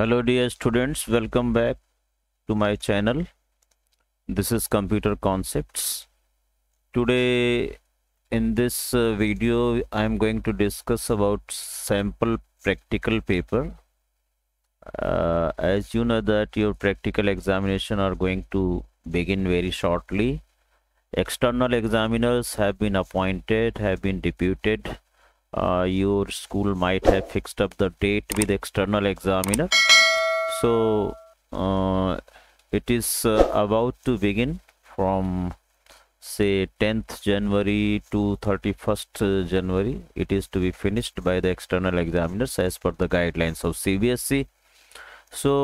hello dear students welcome back to my channel this is computer concepts today in this uh, video i am going to discuss about sample practical paper uh, as you know that your practical examination are going to begin very shortly external examiners have been appointed have been deputed uh, your school might have fixed up the date with external examiner so uh, it is uh, about to begin from say 10th January to 31st January it is to be finished by the external examiners as per the guidelines of CBSE so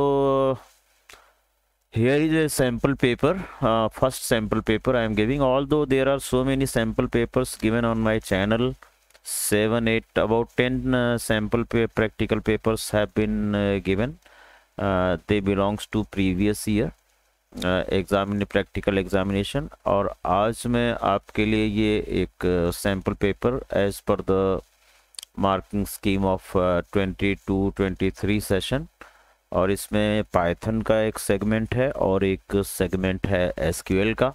here is a sample paper uh, first sample paper I am giving although there are so many sample papers given on my channel 7 8 about 10 uh, sample pa practical papers have been uh, given they belongs to previous year exam examine practical examination और आज मैं आपके लिए ये एक sample paper as per the marking scheme of twenty two twenty three session और इसमें Python का एक सेगमेंट है और एक सेगमेंट है एसक्यूएल का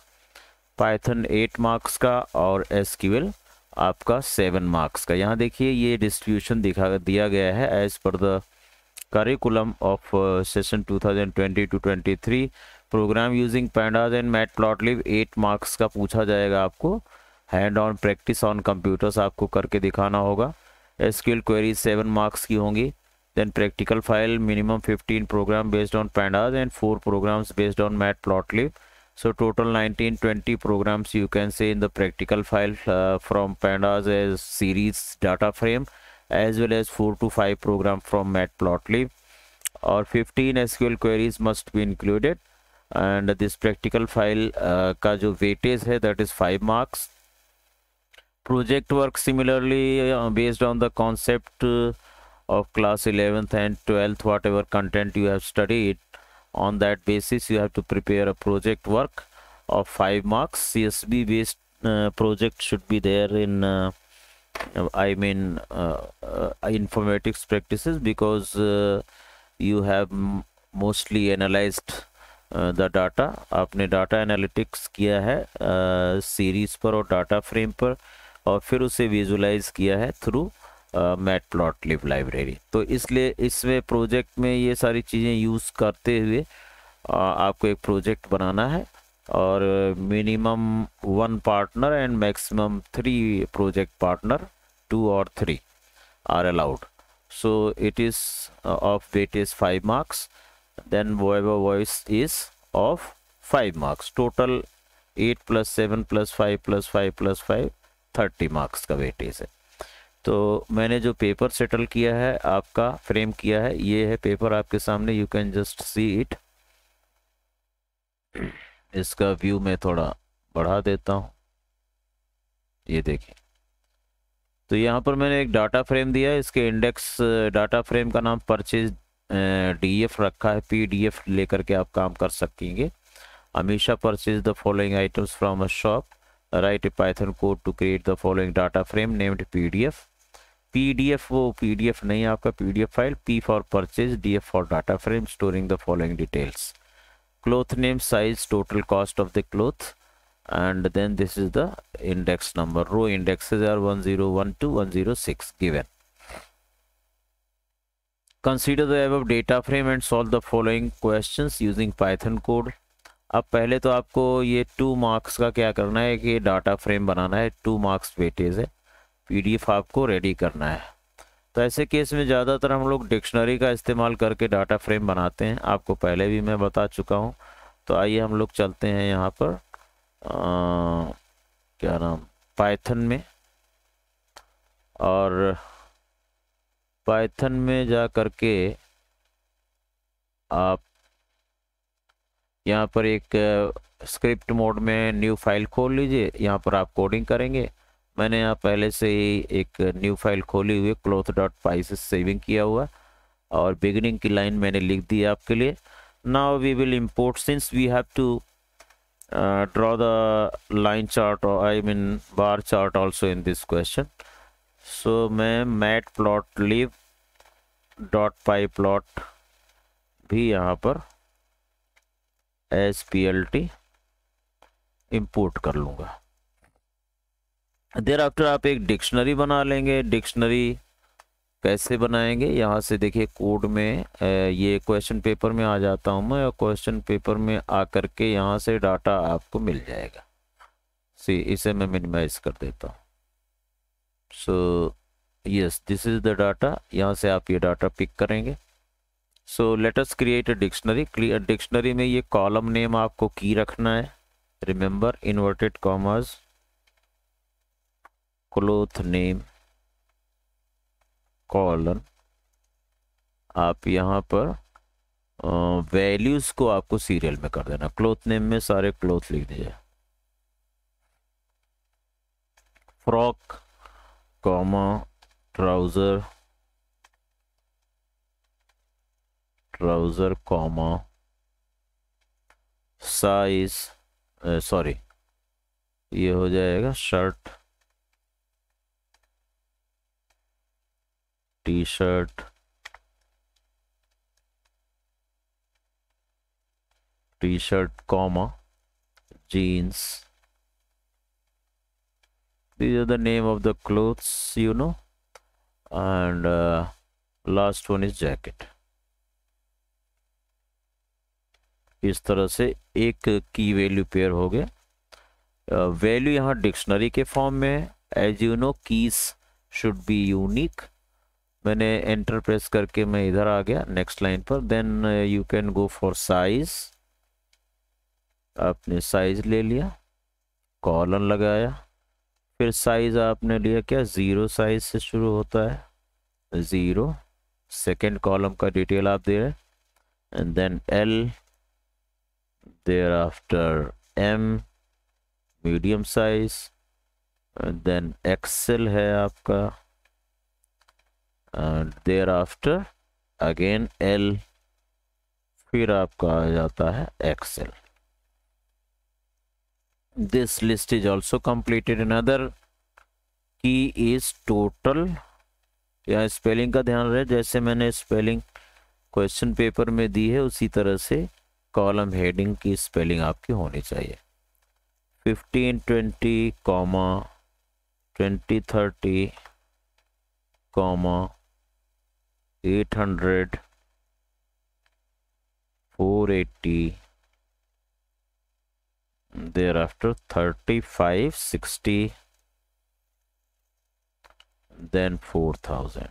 पाइथन एट मार्क्स का और एल आपका सेवन मार्क्स का यहाँ देखिए ये डिस्ट्रीब्यूशन दिखा दिया गया है as per the curriculum of uh, session 2020 to 23 program using pandas and matplotlib 8 marks का पूछा जाएगा आपको hand on practice on computers आपको करके दिखाना होगा एसक्यूएल क्वेरी 7 मार्क्स की होंगी then practical file minimum 15 program based on pandas and 4 programs based on matplotlib so total 19 20 programs you can say in the practical file uh, from pandas as series data frame as well as 4 to 5 program from matplotlib or 15 sql queries must be included and this practical file uh, का जो weightage है that is 5 marks project work similarly uh, based on the concept uh, of class 11th and 12th whatever content you have studied on that basis you have to prepare a project work of 5 marks csb based uh, project should be there in uh, I mean uh, uh, informatics practices because uh, you have mostly analyzed the uh, data आपने data analytics किया है series uh, पर और data frame पर और फिर उसे visualize किया है through matplotlib library तो इसलिए इसमें प्रोजेक्ट में ये सारी चीज़ें यूज़ करते हुए uh, आपको एक प्रोजेक्ट बनाना है और minimum one partner and maximum three project partner two और three are allowed so it is of weight is five marks then voice is of five marks total eight plus seven plus five plus five plus five thirty marks का weightage है तो मैंने जो paper settle किया है आपका frame किया है ये है पेपर आपके सामने you can just see it इसका व्यू मैं थोड़ा बढ़ा देता हूँ ये देखें तो यहाँ पर मैंने एक डाटा फ्रेम दिया इसके इंडेक्स डाटा फ्रेम का नाम परचेज डीएफ रखा है पीडीएफ लेकर के आप काम कर सकेंगे हमेशा purchase the following items from a shop write Python code to create the following data frame named PDF PDF वो पीडीएफ नहीं आपका PDF file P for purchase DF for data frame storing the following details cloth name size total cost of the cloth and then this is the index number row indexes are 101 106 given consider the above data frame and solve the following questions using python code अब पहले तो आपको ये two marks का क्या करना है कि डाटा फ्रेम बनाना है टू मार्क्स वेटेज है पीडीएफ आपको रेडी करना है तो ऐसे केस में ज़्यादातर हम लोग डिक्शनरी का इस्तेमाल करके डाटा फ्रेम बनाते हैं आपको पहले भी मैं बता चुका हूँ तो आइए हम लोग चलते हैं यहाँ पर आ, क्या नाम पाइथन में और पाइथन में जा करके आप यहाँ पर एक स्क्रिप्ट मोड में न्यू फाइल खोल लीजिए यहाँ पर आप कोडिंग करेंगे मैंने यहाँ पहले से ही एक न्यू फाइल खोली हुई क्लोथ डॉट पाई से सेविंग किया हुआ और बिगिनिंग की लाइन मैंने लिख दी आपके लिए now we will import since we have to draw the line chart और I mean bar chart also in this question so मैं matplotlib dot pyplot भी यहाँ पर as P L T import कर लूँगा there after आप एक dictionary बना लेंगे डिक्शनरी कैसे बनाएंगे यहाँ से देखिए कोड में ये क्वेश्चन पेपर में आ जाता हूँ मैं और क्वेश्चन पेपर में आ के यहाँ से डाटा आपको मिल जाएगा सी इसे मैं मिनिमाइज कर देता हूँ so yes this is the data यहाँ से आप ये डाटा पिक करेंगे so let's create a dictionary dictionary में ये कॉलम नेम आपको की रखना है remember inverted commas cloth name colon आप यहाँ पर वैल्यूज़ को आपको सीरियल में कर देना क्लोथ नेम में सारे क्लोथ लिख दीजिए frock comma trouser trouser comma size sorry ये हो जाएगा shirt T shirt T shirt comma jeans these are the name of the clothes you know and last one is jacket इस तरह से एक की वैल्यू पेयर हो गया वैल्यू uh, यहाँ डिक्शनरी के फॉर्म में है as you know keys should be unique मैंने एंटर प्रेस करके मैं इधर आ गया नेक्स्ट लाइन पर then you can go for size आपने साइज ले लिया कॉलन लगाया फिर साइज आपने लिया क्या ज़ीरो साइज से शुरू होता है ज़ीरो सेकेंड कॉलम का डिटेल आप दे रहे हैं and then L there after M medium size then XL है आपका देर thereafter again L फिर आपका आ जाता है XL this list is also completed another key is total या स्पेलिंग का ध्यान रहे जैसे मैंने स्पेलिंग क्वेश्चन पेपर में दी है उसी तरह से कॉलम हेडिंग की स्पेलिंग आपकी होनी चाहिए fifteen twenty comma twenty thirty comma eight hundred four eighty there after thirty five sixty then four thousand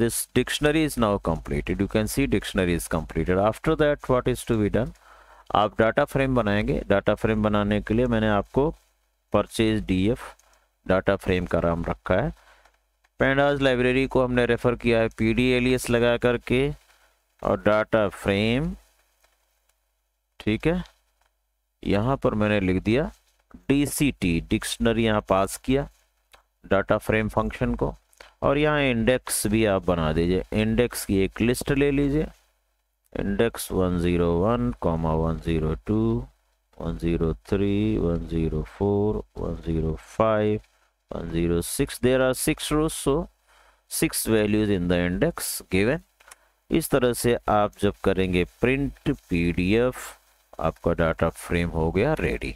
this dictionary is now completed you can see dictionary is completed after that what is to be done aap data frame banayenge data frame banane ke liye maine aapko purchase df data frame ka नाम rakha hai pandas library को हमने refer किया है P D alias लगा करके और data frame ठीक है यहाँ पर मैंने लिख दिया डी सी टी डिक्शनरी यहाँ पास किया डाटा फ्रेम फंक्शन को और यहाँ इंडेक्स भी आप बना दीजिए इंडेक्स की एक लिस्ट ले लीजिए index one zero one comma one zero two one zero three one zero four one zero five 106 there are six rows so six values in the index given इस तरह से आप जब करेंगे प्रिंट एफ आपका data frame हो गया ready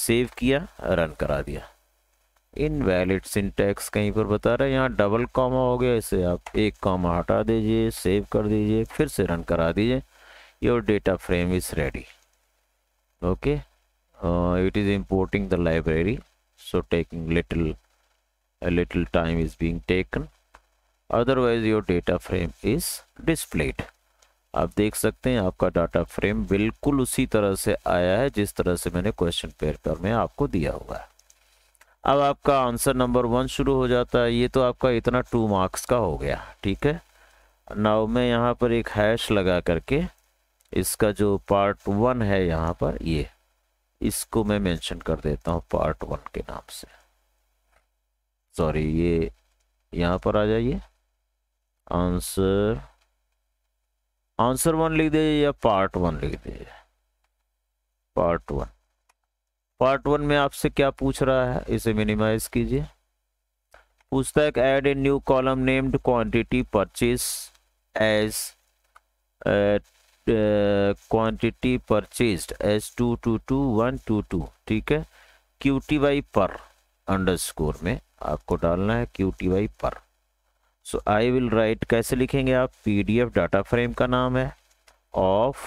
save किया रन करा दिया इन वैलिड सिंटेक्स कहीं पर बता रहे हैं यहाँ डबल कॉमा हो गया इसे आप एक कॉमा हटा दीजिए सेव कर दीजिए फिर से रन करा दीजिए your data frame is ready okay it is importing the library so taking little a little time is being taken otherwise your data frame is displayed आप देख सकते हैं आपका डाटा फ्रेम बिल्कुल उसी तरह से आया है जिस तरह से मैंने क्वेश्चन पेपर में आपको दिया हुआ है अब आपका आंसर नंबर वन शुरू हो जाता है ये तो आपका इतना टू मार्क्स का हो गया ठीक है नाउ मैं यहाँ पर एक हैश लगा करके इसका जो पार्ट वन है यहाँ पर ये इसको मैं मेंशन कर देता हूँ पार्ट वन के नाम से सॉरी ये यहाँ पर आ जाइए आंसर आंसर वन लिख दीजिए या पार्ट वन लिख दीजिए पार्ट वन पार्ट वन में आपसे क्या पूछ रहा है इसे मिनिमाइज कीजिए पूछता है add a new column named quantity purchase as quantity purchase as two two two one two two ठीक है क्यू टी वाई पर अंडरस्कोर में आपको डालना है क्यू टी वाई पर सो आई विल राइट कैसे लिखेंगे आप P D F data frame का नाम है of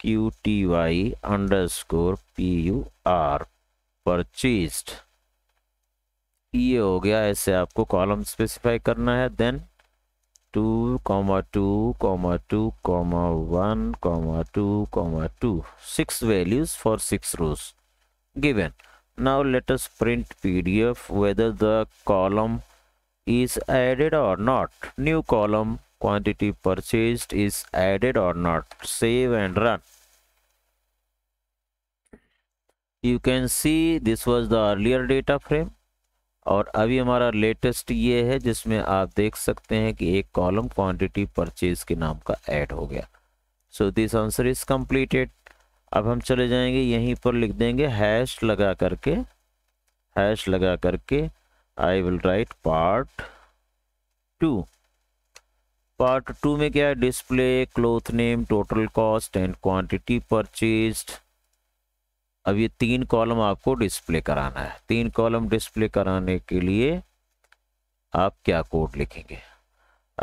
Q T Y underscore P U R purchase ये हो गया ऐसे आपको कॉलम स्पेसिफाई करना है then two comma two comma two comma one comma two comma two six values for six rows given now let us print pdf whether the column is added or not new column quantity purchased is added or not save and run you can see this was the earlier data frame और अभी हमारा latest ये है जिसमें आप देख सकते हैं कि एक कॉलम क्वांटिटी परचेज के नाम का ऐड हो गया so this answer is completed अब हम चले जाएंगे यहीं पर लिख देंगे हैश लगा करके हैश लगा करके I will write part two part two में क्या है display cloth name total cost and quantity purchased अब ये तीन कॉलम आपको डिस्प्ले कराना है तीन कॉलम डिस्प्ले कराने के लिए आप क्या कोड लिखेंगे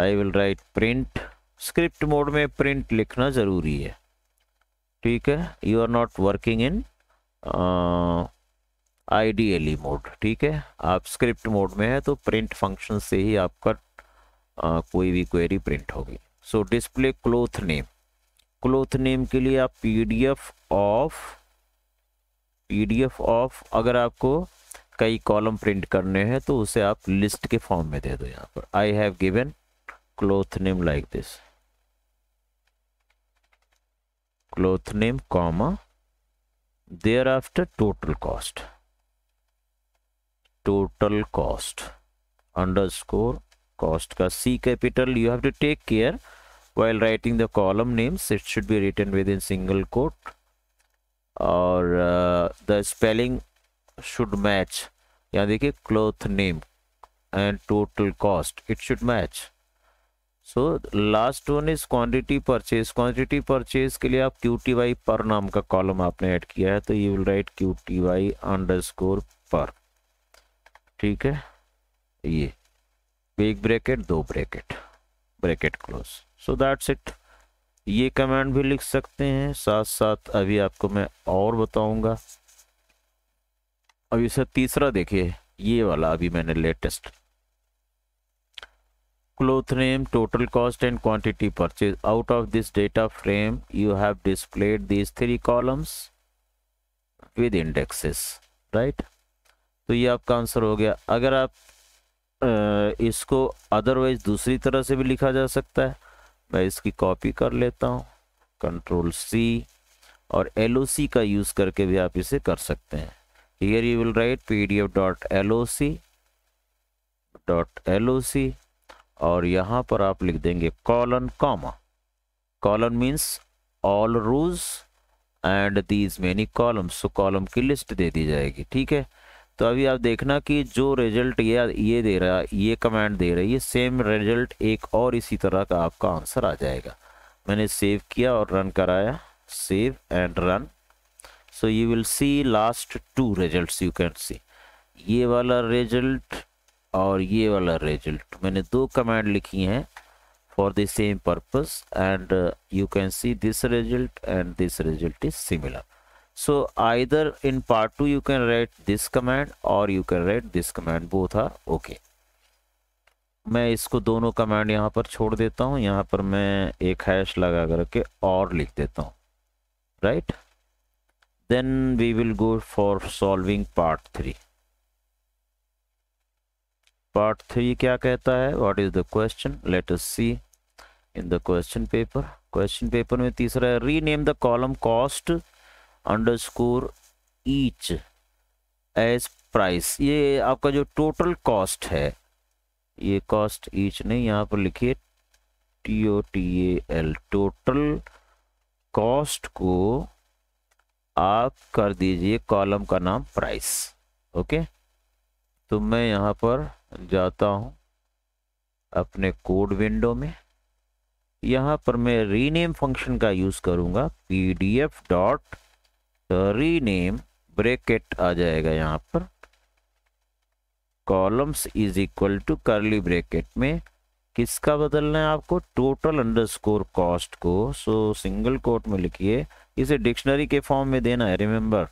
I will write print script mode में प्रिंट लिखना ज़रूरी है ठीक है you are not working in IDLE mode ठीक है आप स्क्रिप्ट मोड में है तो प्रिंट फंक्शन से ही आपका uh, कोई भी क्वेरी प्रिंट होगी so display cloth name cloth name के लिए आप पीडीएफ ऑफ पीडीएफ ऑफ अगर आपको कई कॉलम प्रिंट करने हैं तो उसे आप लिस्ट के फॉर्म में दे दो यहाँ पर I have given cloth name like this cloth name comma thereafter total cost total cost underscore cost ka c capital you have to take care while writing the column names it should be written within single quote और the spelling should match यहाँ देखिए cloth name and total cost. It should match. So last one is quantity purchase quantity purchase के लिए आप Q T Y पर नाम का column आपने ऐड किया है तो you will write Q T Y underscore pur ठीक है ये एक ब्रैकेट दो bracket bracket close so that's it ये कमांड भी लिख सकते हैं साथ साथ अभी आपको मैं और बताऊंगा अभी सर तीसरा देखिए ये वाला अभी मैंने latest cloth name total cost and quantity purchase out of this data frame you have displayed this three columns with indexes right तो ये आपका आंसर हो गया अगर आप इसको अदरवाइज दूसरी तरह से भी लिखा जा सकता है मैं इसकी कॉपी कर लेता हूँ कंट्रोल सी और एल का यूज करके भी आप इसे कर सकते हैं here you will write P D F dot L O C dot L O C और यहाँ पर आप लिख देंगे colon comma colon means all rows and these many column so column की लिस्ट दे दी जाएगी ठीक है तो अभी आप देखना कि जो रिजल्ट ये ये दे रहा है ये कमेंट दे रही है सेम रिजल्ट एक और इसी तरह का आपका आंसर आ जाएगा मैंने सेव किया और रन कराया save and run so you will see last two results you can see ये वाला रिजल्ट और ये वाला रिजल्ट मैंने दो कमांड लिखी हैं for the same purpose and you can see this result and this result is similar so either in part two you can write this comment और you can write this command वो था okay मैं इसको दोनों command यहाँ पर छोड़ देता हूँ यहाँ पर मैं एक हैश लगा करके और लिख देता हूँ right then we will go for solving part three part three क्या कहता है what is the question let us see in the question paper question paper में तीसरा है rename the column cost underscore each as price ये आपका जो total cost है ये कॉस्ट ईच नहीं यहाँ पर लिखिए T O T A L total cost को आप कर दीजिए कॉलम का नाम प्राइस ओके तो मैं यहाँ पर जाता हूँ अपने कोड विंडो में यहाँ पर मैं रीनेम फंक्शन का यूज़ करूँगा P D F dot rename bracket आ जाएगा यहाँ पर columns is equal to curly bracket में किसका बदलना है आपको टोटल अंडरस्कोर कॉस्ट को सो सिंगल कोट में लिखिए इसे डिक्शनरी के फॉर्म में देना है रिमेंबर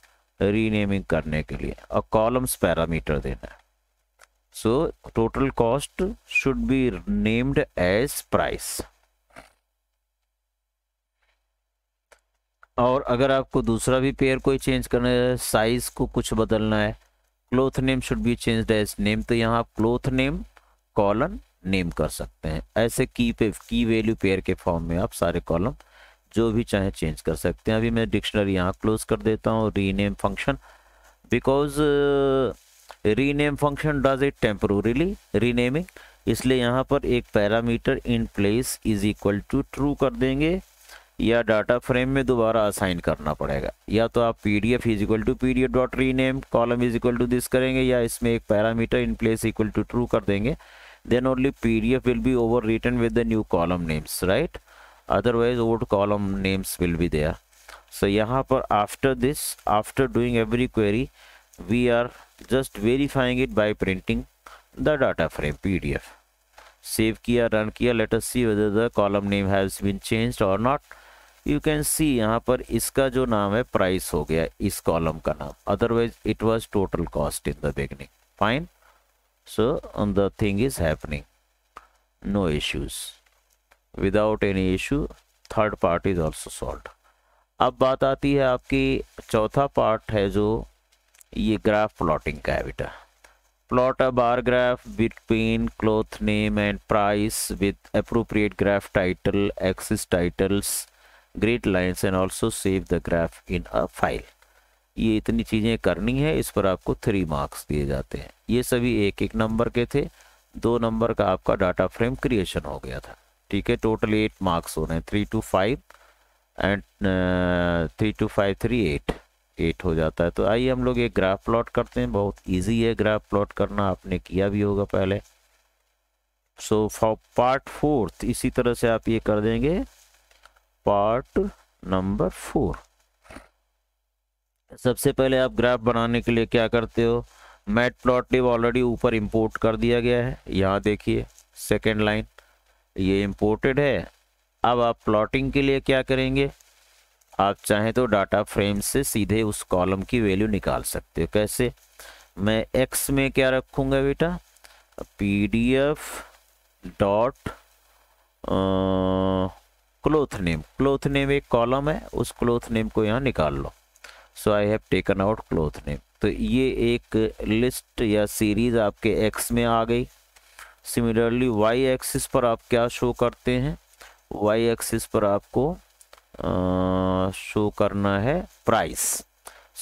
रीनेमिंग करने के लिए और कॉलम्स पैरामीटर देना है so total cost should be named as price और अगर आपको दूसरा भी पेयर कोई चेंज करना है साइज को कुछ बदलना है cloth name should be change as name तो यहाँ आप क्लोथ नेम कॉलम नेम कर सकते हैं ऐसे की पे की वैल्यू पेयर के फॉर्म में आप सारे कॉलम जो भी चाहे चेंज कर सकते हैं अभी मैं डिक्शनरी यहाँ क्लोज कर देता हूँ rename function because rename function does it temporarily renaming इसलिए यहाँ पर एक parameter in place is equal to true कर देंगे या डाटा फ्रेम में दोबारा असाइन करना पड़ेगा या तो आप P D F is equal to P D F dot rename column is equal to this करेंगे या इसमें एक parameter in place equal to true कर देंगे then only P D F will be over return with the new column names right otherwise old column names will be there so यहाँ पर after this after doing every query we are just verifying it by printing the data frame P D F save किया run किया let see whether the column name has been change और not you can see यहाँ पर इसका जो नाम है price हो गया इस कॉलम का नाम otherwise it was total cost in the beginning fine so the thing is happening no issues without any issue third part is also solve अब बात आती है आपकी चौथा पार्ट है जो ये ग्राफ प्लॉटिंग का है बेटा plot a bar graph between cloth name and price with appropriate graph title axis titles grid lines and also save the graph in a file ये इतनी चीज़ें करनी है इस पर आपको थ्री मार्क्स दिए जाते हैं ये सभी एक एक नंबर के थे दो नंबर का आपका डाटा फ्रेम क्रिएशन हो गया था ठीक है टोटल एट मार्क्स होने हैं three two five and three two five three eight eight हो जाता है तो आइए हम लोग एक ग्राफ प्लॉट करते हैं बहुत इजी है ग्राफ प्लॉट करना आपने किया भी होगा पहले सो फॉर पार्ट फोर्थ इसी तरह से आप ये कर देंगे पार्ट नंबर फोर सबसे पहले आप ग्राफ बनाने के लिए क्या करते हो मैट प्लॉट प्लॉटलिब ऑलरेडी ऊपर इंपोर्ट कर दिया गया है यहाँ देखिए सेकेंड लाइन ये इम्पोर्टेड है अब आप प्लॉटिंग के लिए क्या करेंगे आप चाहें तो डाटा फ्रेम से सीधे उस कॉलम की वैल्यू निकाल सकते हो कैसे मैं एक्स में क्या रखूँगा बेटा P D F dot cloth name cloth name एक कॉलम है उस क्लोथ नेम को यहाँ निकाल लो so I have taken out cloth name तो ये एक लिस्ट या सीरीज आपके एक्स में आ गई सिमिलरली वाई एक्सिस पर आप क्या शो करते हैं वाई एक्सिस पर आपको शो करना है price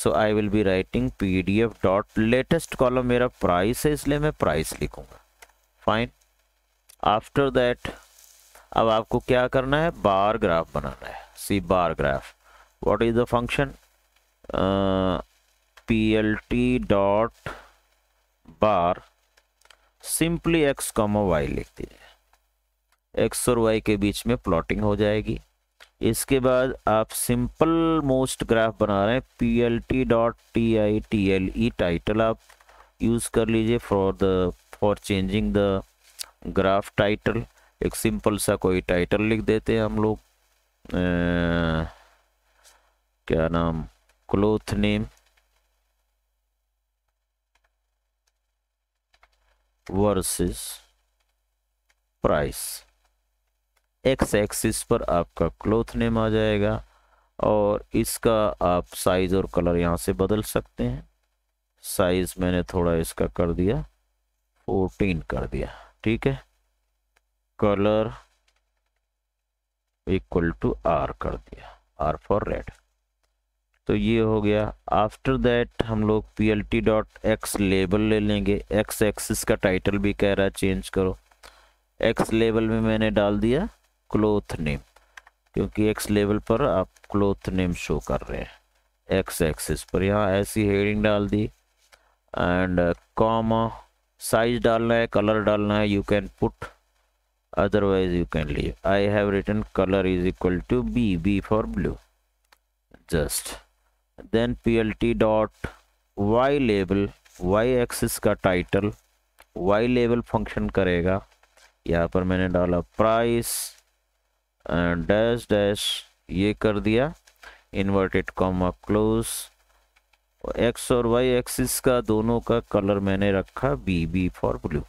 so I will be writing P D F dot latest column मेरा प्राइस है इसलिए मैं प्राइस लिखूँगा फाइन आफ्टर दैट अब आपको क्या करना है बार ग्राफ बनाना है see bar graph what is the function P L T dot bar simply X comma Y लिख दीजिए एक्स और वाई के बीच में प्लॉटिंग हो जाएगी इसके बाद आप सिंपल मोस्ट ग्राफ बना रहे हैं P L T dot T I T L E title आप यूज़ कर लीजिए for the for changing the graph title एक सिंपल सा कोई टाइटल लिख देते हैं हम लोग क्या नाम cloth name versus price X axis पर आपका क्लोथ नेम आ जाएगा और इसका आप साइज़ और कलर यहाँ से बदल सकते हैं साइज़ मैंने थोड़ा इसका कर दिया फोर्टीन कर दिया ठीक है कलर इक्वल टू आर कर दिया आर फॉर रेड तो ये हो गया आफ्टर दैट हम लोग P L T dot X label ले लेंगे एक्स एक्सिस का टाइटल भी कह रहा है चेंज करो एक्स लेबल में मैंने डाल दिया क्लोथ नेम क्योंकि एक्स लेवल पर आप क्लोथ नेम शो कर रहे हैं एक्स एक्सिस पर यहाँ ऐसी हेडिंग डाल दी एंड कॉमा साइज डालना है कलर डालना है you can put can leave I have written colour is equal to B B for blue just then P L T dot Y label Y axis का title Y label function करेगा यहाँ पर मैंने डाला price dash dash ये कर दिया inverted comma close X और वाई एक्सिस का दोनों का कलर मैंने रखा B B for blue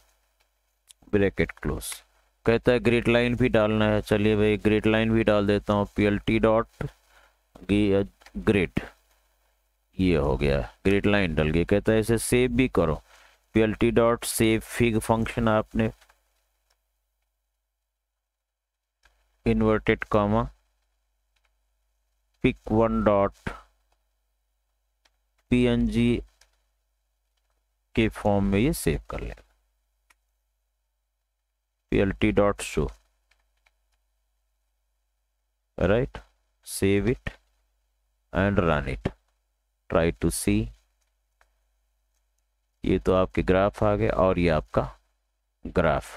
bracket close कहता है ग्रेड लाइन भी डालना है चलिए भाई ग्रेड लाइन भी डाल देता हूँ P L T dot grid ये हो गया ग्रेड लाइन डल गई कहता है इसे सेव भी करो P L T dot save fig function आपने inverted comma pick one dot png के फॉर्म में ये सेव कर लें P L T dot show right save it and run it try to see ये तो आपके ग्राफ आ गए और ये आपका ग्राफ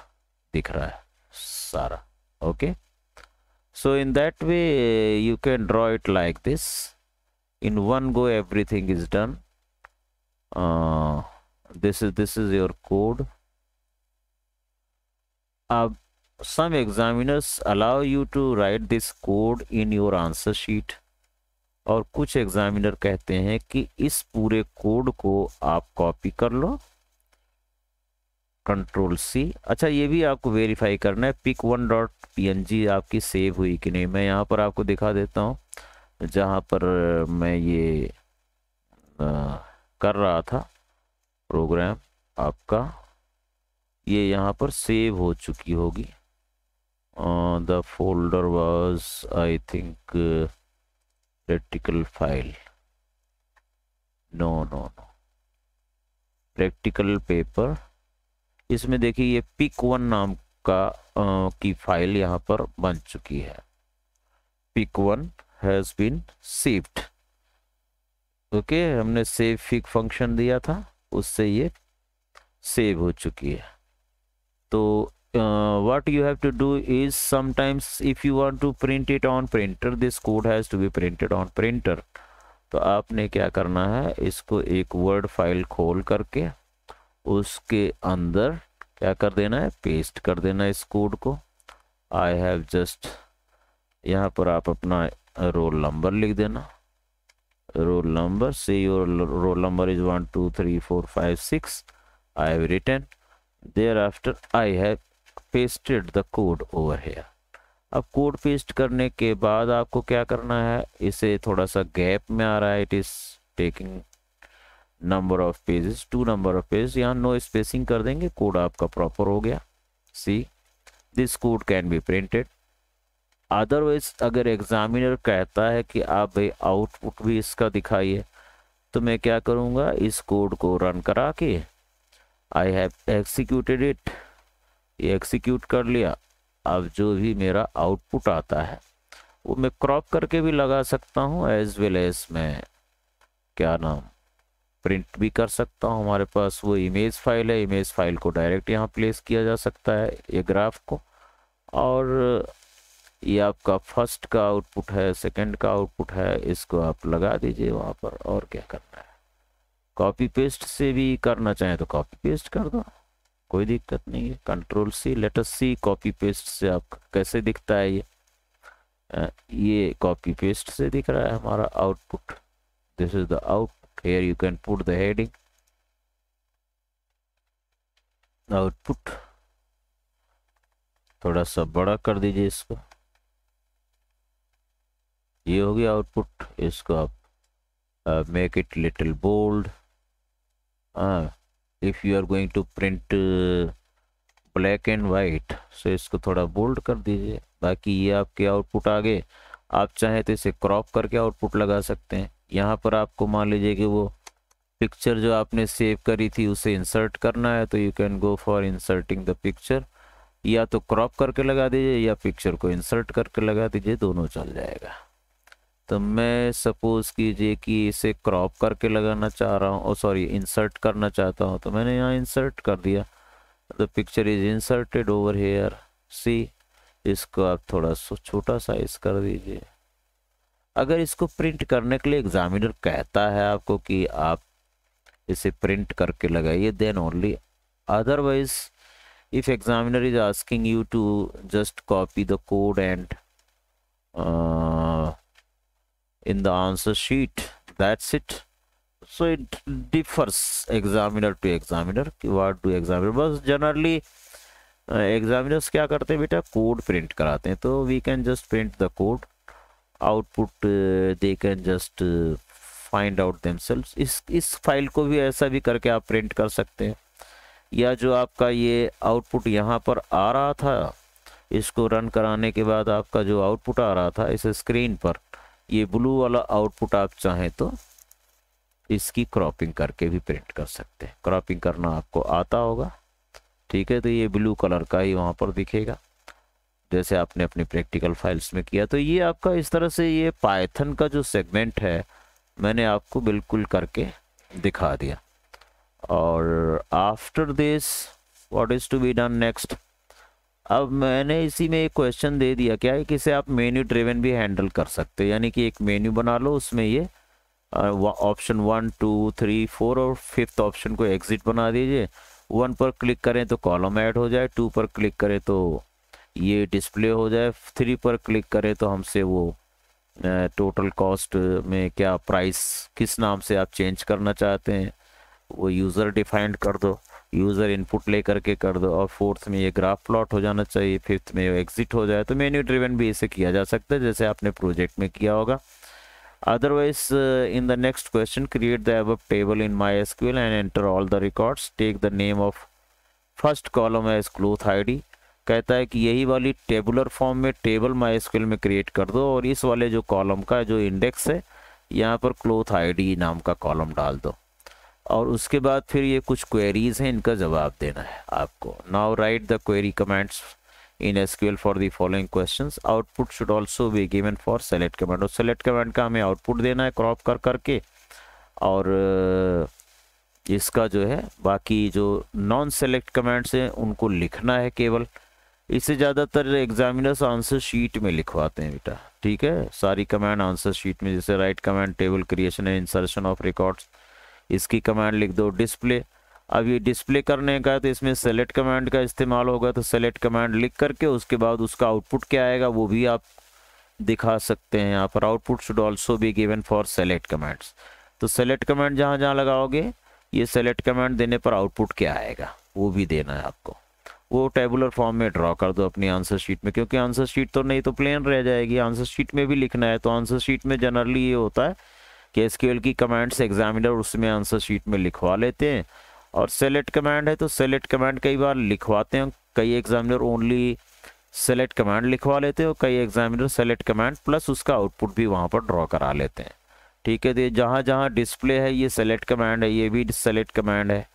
दिख रहा है सारा okay okay? so in that way you can draw it like this in one go everything is done uh, this is this is your code uh, some examiners allow you to write this code in your answer sheet और कुछ examiner कहते हैं कि इस पूरे code को आप copy कर लो कंट्रोल सी अच्छा ये भी आपको वेरीफाई करना है पिक वन डॉट पी आपकी सेव हुई कि नहीं मैं यहाँ पर आपको दिखा देता हूँ जहाँ पर मैं ये आ, कर रहा था प्रोग्राम आपका ये यहाँ पर सेव हो चुकी होगी the folder was I think practical file no no no practical paper इसमें देखिए ये पिक वन नाम का आ, की फाइल यहाँ पर बन चुकी है pic one has been saved okay हमने सेव पिक फंक्शन दिया था उससे ये सेव हो चुकी है तो what you have to do is sometimes if you want to print it on printer this code has to be printed on printer तो आपने क्या करना है इसको एक वर्ड फाइल खोल करके उसके अंदर क्या कर देना है पेस्ट कर देना है इस कोड को आई हैव जस्ट यहाँ पर आप अपना रोल नंबर लिख देना रोल नंबर से your roll number is one two three four five six have written there after I have pasted the code over here अब कोड पेस्ट करने के बाद आपको क्या करना है इसे थोड़ा सा गैप में आ रहा है it is taking number of pages to number of page यहाँ नो स्पेसिंग कर देंगे कोड आपका प्रॉपर हो गया see this code can be printed otherwise अगर एग्जामिनर कहता है कि आप भाई आउटपुट भी इसका दिखाइए तो मैं क्या करूँगा इस कोड को रन करा के आई हैव एक्सिक्यूटेड इट ये एक्सिक्यूट कर लिया अब जो भी मेरा आउटपुट आता है वो मैं क्रॉप करके भी लगा सकता हूँ एज वेल एज मैं क्या नाम प्रिंट भी कर सकता हूँ हमारे पास वो इमेज फाइल है इमेज फाइल को डायरेक्ट यहाँ प्लेस किया जा सकता है ये ग्राफ को और ये आपका फर्स्ट का आउटपुट है सेकंड का आउटपुट है इसको आप लगा दीजिए वहाँ पर और क्या करना है कॉपी पेस्ट से भी करना चाहें तो कॉपी पेस्ट कर दो कोई दिक्कत नहीं है control C letter C copy paste से आप कैसे दिखता है ये ये कॉपी पेस्ट से दिख रहा है हमारा output this is the out here you can put the heading output थोड़ा सा बड़ा कर दीजिए इसको ये हो गया आउटपुट इसको आप make it little bold if you are going to print black and white so इसको थोड़ा बोल्ड कर दीजिए बाकी ये आपके आउटपुट आ गए आप चाहें तो इसे क्रॉप करके आउटपुट लगा सकते हैं यहाँ पर आपको मान लीजिए कि वो पिक्चर जो आपने सेव करी थी उसे इंसर्ट करना है तो you can go for inserting the picture या तो क्रॉप करके लगा दीजिए या पिक्चर को इंसर्ट करके लगा दीजिए दोनों चल जाएगा तो मैं सपोज़ कीजिए कि इसे क्रॉप करके लगाना चाह रहा हूँ और सॉरी इंसर्ट करना चाहता हूँ तो मैंने यहाँ इंसर्ट कर दिया the picture is inserted over here see इसको आप थोड़ा छोटा साइज कर दीजिए अगर इसको प्रिंट करने के लिए एग्जामिनर कहता है आपको कि आप इसे प्रिंट करके लगाइए then only otherwise if examiner is asking you to just copy the code and in the answer sheet that's it so it differs examiner to examiner what to examiner बस generally examiners uh, क्या करते हैं बेटा code print कराते हैं तो we can just print the code output they can just find out themselves इस इस फाइल को भी ऐसा भी करके आप प्रिंट कर सकते हैं या जो आपका ये आउटपुट यहाँ पर आ रहा था इसको रन कराने के बाद आपका जो आउटपुट आ रहा था इस स्क्रीन पर ये ब्लू वाला आउटपुट आप चाहें तो इसकी क्रॉपिंग करके भी प्रिंट कर सकते हैं क्रॉपिंग करना आपको आता होगा ठीक है तो ये ब्लू कलर का ही वहाँ पर दिखेगा जैसे आपने अपनी प्रैक्टिकल फाइल्स में किया तो ये आपका इस तरह से ये पाइथन का जो सेगमेंट है मैंने आपको बिल्कुल करके दिखा दिया और after this what is to be done next अब मैंने इसी में एक क्वेश्चन दे दिया क्या है कि इसे आप मेन्यू ड्रिवन भी हैंडल कर सकते यानी कि एक मेन्यू बना लो उसमें ये option one two three four और फिफ्थ ऑप्शन को एग्जिट बना दीजिए वन पर क्लिक करें तो कॉलम ऐड हो जाए टू पर क्लिक करें तो ये डिस्प्ले हो जाए थ्री पर क्लिक करें तो हमसे वो टोटल कॉस्ट में क्या प्राइस किस नाम से आप चेंज करना चाहते हैं वो यूज़र डिफाइंड कर दो यूज़र इनपुट ले करके कर दो और फोर्थ में ये ग्राफ प्लॉट हो जाना चाहिए फिफ्थ में एग्जिट हो जाए तो मेन्यू ड्रिवन भी इसे किया जा सकता है जैसे आपने प्रोजेक्ट में किया होगा otherwise in the next question create the a table in my mysql and enter all the records take the name of first column as cloth I कहता है कि यही वाली टेबुलर फॉर्म में टेबल माई स्केल में create कर दो और इस वाले जो कॉलम का जो इंडेक्स है यहाँ पर क्लोथ आई नाम का कॉलम डाल दो और उसके बाद फिर ये कुछ क्वेरीज हैं इनका जवाब देना है आपको now write the query comments in SQL for the following question output should also be given for select comment और सेलेक्ट कमेंट का हमें आउटपुट देना है क्रॉप कर करके और इसका जो है बाकी जो नॉन सेलेक्ट कमेंट्स हैं उनको लिखना है केवल इसे ज़्यादातर एग्जामिनर्स आंसर शीट में लिखवाते हैं बेटा ठीक है सारी कमांड आंसर शीट में जैसे राइट कमांड टेबल क्रिएशन है इंसर्शन ऑफ रिकॉर्ड्स इसकी कमांड लिख दो डिस्प्ले अब ये डिस्प्ले करने का तो इसमें सेलेक्ट कमांड का इस्तेमाल होगा तो सेलेक्ट कमांड लिख करके उसके बाद उसका आउटपुट क्या आएगा वो भी आप दिखा सकते हैं आप output should also be given for select commands तो सेलेक्ट कमांड जहाँ जहाँ लगाओगे ये सेलेक्ट कमांड देने पर आउटपुट क्या आएगा वो भी देना है आपको वो टेबुलर फॉर्म में ड्रॉ कर दो अपनी आंसर शीट में क्योंकि आंसर शीट तो नहीं तो प्लेन रह जाएगी आंसर शीट में भी लिखना है तो आंसर शीट में जनरली ये होता है कि स्केल की कमांड्स एग्जामिनर उसमें आंसर शीट में लिखवा लेते हैं और सेलेक्ट कमांड है तो सेलेक्ट कमांड कई बार लिखवाते हैं कई एग्जामिनर ओनली सेलेक्ट कमांड लिखवा लेते हैं और कई एग्जामिनर सेलेक्ट कमांड प्लस उसका आउटपुट भी वहाँ पर ड्रॉ करा लेते हैं ठीक है तो जहाँ जहाँ डिस्प्ले है ये सेलेक्ट कमांड है ये भी सेलेक्ट कमांड है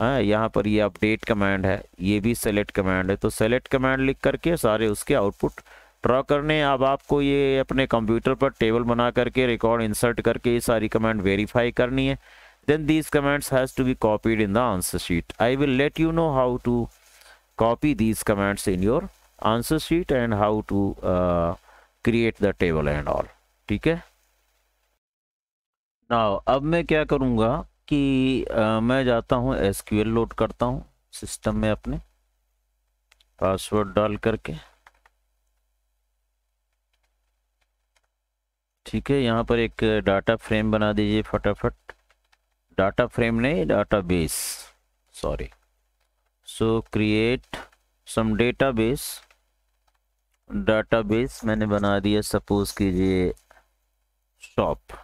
है हाँ, यहाँ पर ये अपडेट कमांड है ये भी सेलेक्ट कमांड है तो सेलेक्ट कमांड लिख करके सारे उसके आउटपुट ड्रॉ करने अब आपको ये अपने कंप्यूटर पर टेबल बना करके रिकॉर्ड इंसर्ट करके ये सारी कमांड वेरीफाई करनी है then these commands has to be copied in the answer sheet I will let you know how to copy these commands in your answer sheet and how to create the table and all ठीक है ना अब मैं क्या करूँगा कि आ, मैं जाता हूँ एस लोड करता हूँ सिस्टम में अपने पासवर्ड डाल करके ठीक है यहाँ पर एक डाटा फ्रेम बना दीजिए फटाफट डाटा फ्रेम नहीं database sorry so create some database database मैंने बना दिया सपोज कीजिए शॉप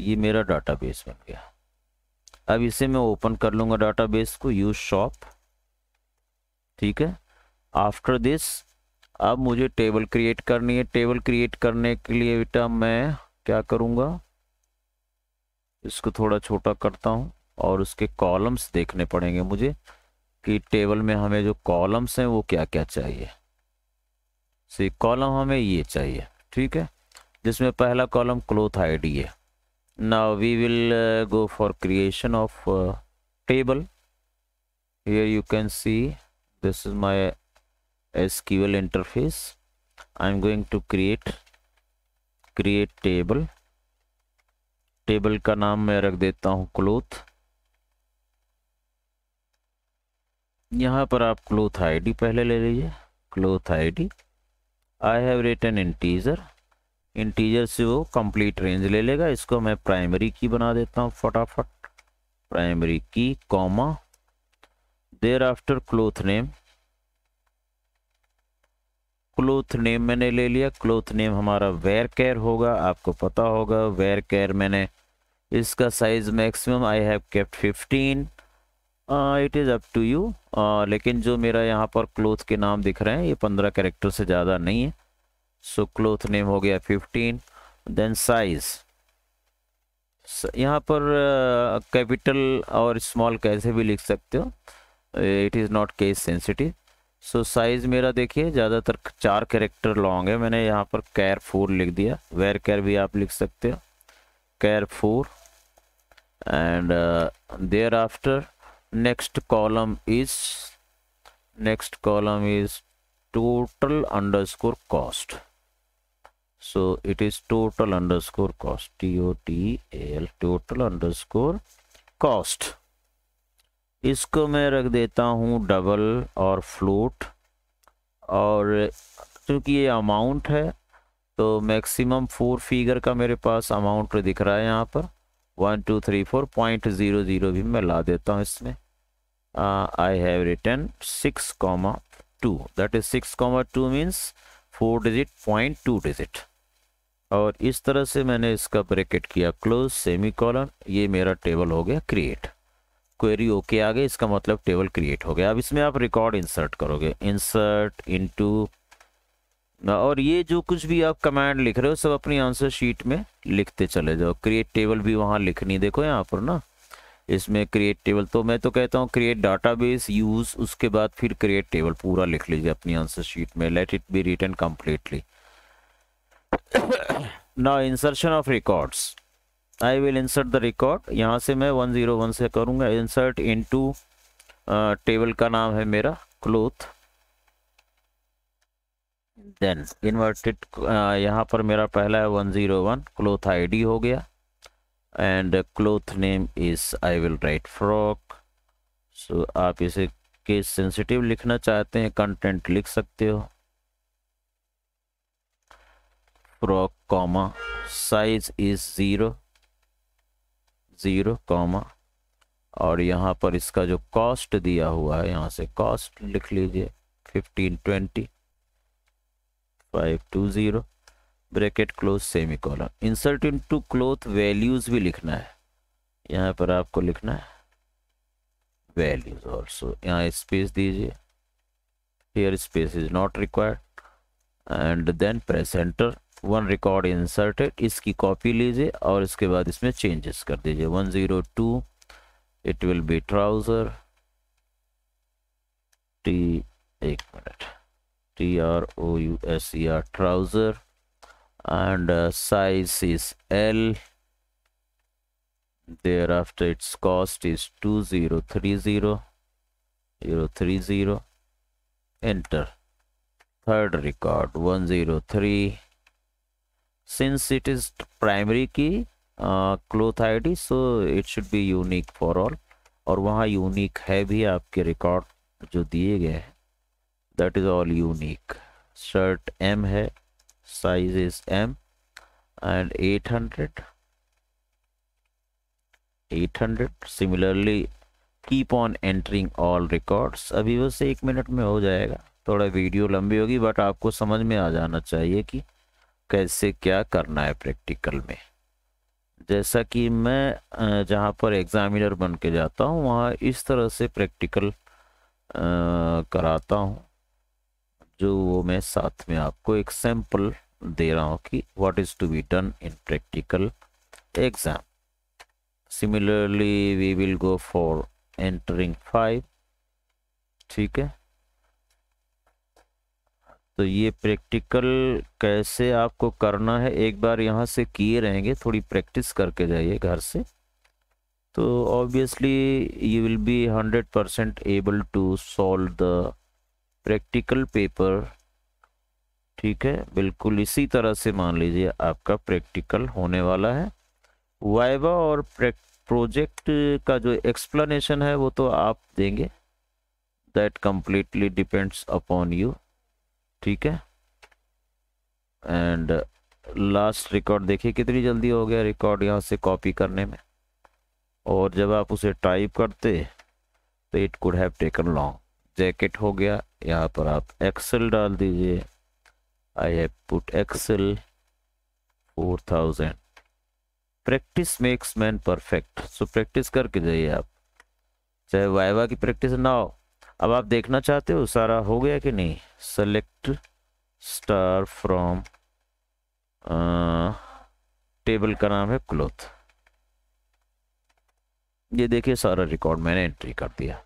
ये मेरा डाटाबेस बन गया अब इसे मैं ओपन कर लूँगा डाटाबेस को यूज शॉप ठीक है आफ्टर दिस अब मुझे टेबल क्रिएट करनी है टेबल क्रिएट करने के लिए बेटा मैं क्या करूँगा इसको थोड़ा छोटा करता हूँ और उसके कॉलम्स देखने पड़ेंगे मुझे कि टेबल में हमें जो कॉलम्स हैं वो क्या क्या चाहिए सी कॉलम हमें ये चाहिए ठीक है जिसमें पहला कॉलम क्लोथ आईडी है now we will uh, go for creation of uh, table here you can see this is my sql interface i'm going to create create table table ka naam main rakh deta hu cloth यहाँ पर आप cloth ID पहले ले लीजिए cloth ID I have written integer integer से वो complete range ले लेगा इसको मैं प्राइमरी की बना देता हूँ फटाफट primary key comma thereafter cloth name cloth name मैंने ले लिया क्लोथ नेम हमारा वेयर केयर होगा आपको पता होगा वेयर केयर मैंने इसका size maximum I have kept fifteen it is up to you लेकिन जो मेरा यहाँ पर क्लोथ के नाम दिख रहे हैं ये पंद्रह कैरेक्टर से ज़्यादा नहीं है सो क्लोथ नेम हो गया फिफ्टीन देन साइज यहाँ पर कैपिटल uh, और स्मॉल कैसे भी लिख सकते हो it is not case sensitive so size मेरा देखिए ज़्यादातर चार कैरेक्टर लॉन्ग है मैंने यहाँ पर कैर फोर लिख दिया वेर कैर भी आप लिख सकते हो char four and thereafter next column is next column is total underscore cost so it is total underscore cost t-o-t-a-l total underscore cost इसको मैं रख देता हूँ डबल और फ्लोट और क्योंकि ये अमाउंट है तो मैक्सिमम फोर फिगर का मेरे पास अमाउंट दिख रहा है यहाँ पर one two three four point zero zero भी मैं ला देता हूँ इसमें I have written six comma two that is six comma two means four digit point two digit और इस तरह से मैंने इसका ब्रैकेट किया क्लोज सेमी कॉलन ये मेरा टेबल हो गया क्रिएट क्वेरी ओके आ गई इसका मतलब टेबल क्रिएट हो गया अब इसमें आप रिकॉर्ड इंसर्ट करोगे इंसर्ट इनटू और ये जो कुछ भी आप कमांड लिख रहे हो सब अपनी आंसर शीट में लिखते चले जाओ क्रिएट टेबल भी वहाँ लिखनी देखो यहाँ पर ना इसमें क्रिएट टेबल तो मैं तो कहता हूँ क्रिएट बेस यूज़ उसके बाद फिर क्रिएट टेबल पूरा लिख लीजिए अपनी आंसर शीट में let it be written completely ना insertion of records I will insert the record यहाँ से मैं वन से करूँगा इंसर्ट टू टेबल का नाम है मेरा क्लोथ देन इन्वर्टेड यहाँ पर मेरा पहला है वन क्लोथ आईडी हो गया and cloth name is I will write frock so आप इसे केस सेंसिटिव लिखना चाहते हैं कंटेंट लिख सकते हो proc comma size is zero zero comma और यहाँ पर इसका जो कॉस्ट दिया हुआ है यहाँ से कॉस्ट लिख लीजिए fifteen twenty five two zero bracket close semicolon insert into cloth values भी लिखना है यहाँ पर आपको लिखना है वैल्यूज़ ऑल्सो यहाँ स्पेस दीजिए here space is not required and then press enter one record inserted इसकी कॉपी लीजिए और इसके बाद इसमें चेंजेस कर दीजिए one zero two it will be trouser T एक मिनट T R O U S E R trouser and size is L there thereafter its cost is two zero three zero zero three zero enter third record one zero three since it is primary key uh, cloth id so it should be unique for all और वहाँ unique है भी आपके record जो दिए गए हैं that is all unique shirt M है size is M and 800 800 similarly keep on entering all records अभी बस एक मिनट में हो जाएगा थोड़ा वीडियो लंबी होगी बट आपको समझ में आ जाना चाहिए कि कैसे क्या करना है प्रैक्टिकल में जैसा कि मैं जहाँ पर एग्ज़ामिनर बन के जाता हूँ वहाँ इस तरह से प्रैक्टिकल कराता हूँ जो वो मैं साथ में आपको एक सैम्पल दे रहा हूँ कि what is to be done in practical exam similarly we will go for entering five ठीक है तो ये प्रैक्टिकल कैसे आपको करना है एक बार यहाँ से किए रहेंगे थोड़ी प्रैक्टिस करके जाइए घर से तो obviously you will be hundred percent able to solve the practical paper ठीक है बिल्कुल इसी तरह से मान लीजिए आपका प्रैक्टिकल होने वाला है वाइवा और प्रोजेक्ट का जो एक्सप्लेनेशन है वो तो आप देंगे that completely depends upon you ठीक है एंड लास्ट रिकॉर्ड देखिए कितनी जल्दी हो गया रिकॉर्ड यहाँ से कॉपी करने में और जब आप उसे टाइप करते तो it could have taken long jacket हो गया यहाँ पर आप एक्सेल डाल दीजिए I have put XL four thousand practice makes man perfect so practice करके जाइए आप चाहे वाइवा की प्रैक्टिस ना हो अब आप देखना चाहते हो सारा हो गया कि नहीं सेलेक्ट स्टार फ्रॉम टेबल का नाम है क्लोथ ये देखिए सारा रिकॉर्ड मैंने एंट्री कर दिया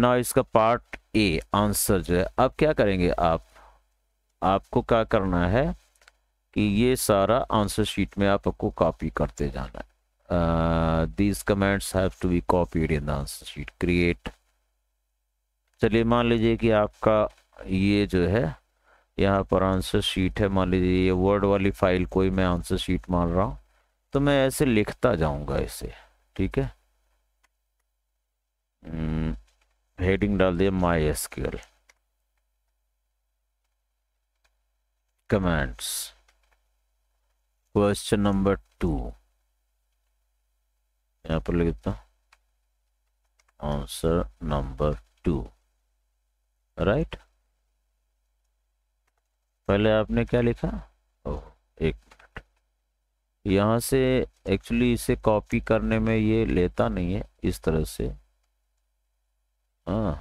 ना इसका पार्ट ए आंसर जो है अब क्या करेंगे आप आपको क्या करना है कि ये सारा आंसर शीट में आपको कॉपी करते जाना है these commands have to be copied in the answer sheet create चलिए मान लीजिए कि आपका ये जो है यहाँ पर आंसर शीट है मान लीजिए ये वर्ड वाली फाइल कोई मैं आंसर शीट मान रहा हूँ तो मैं ऐसे लिखता जाऊँगा इसे ठीक है हेडिंग हम्म, डाल दिया MySQL commands question number two यहाँ पर लिखता आंसर नंबर टू राइट पहले आपने क्या लिखा ओ एक मिनट यहाँ से एक्चुअली इसे कॉपी करने में ये लेता नहीं है इस तरह से हाँ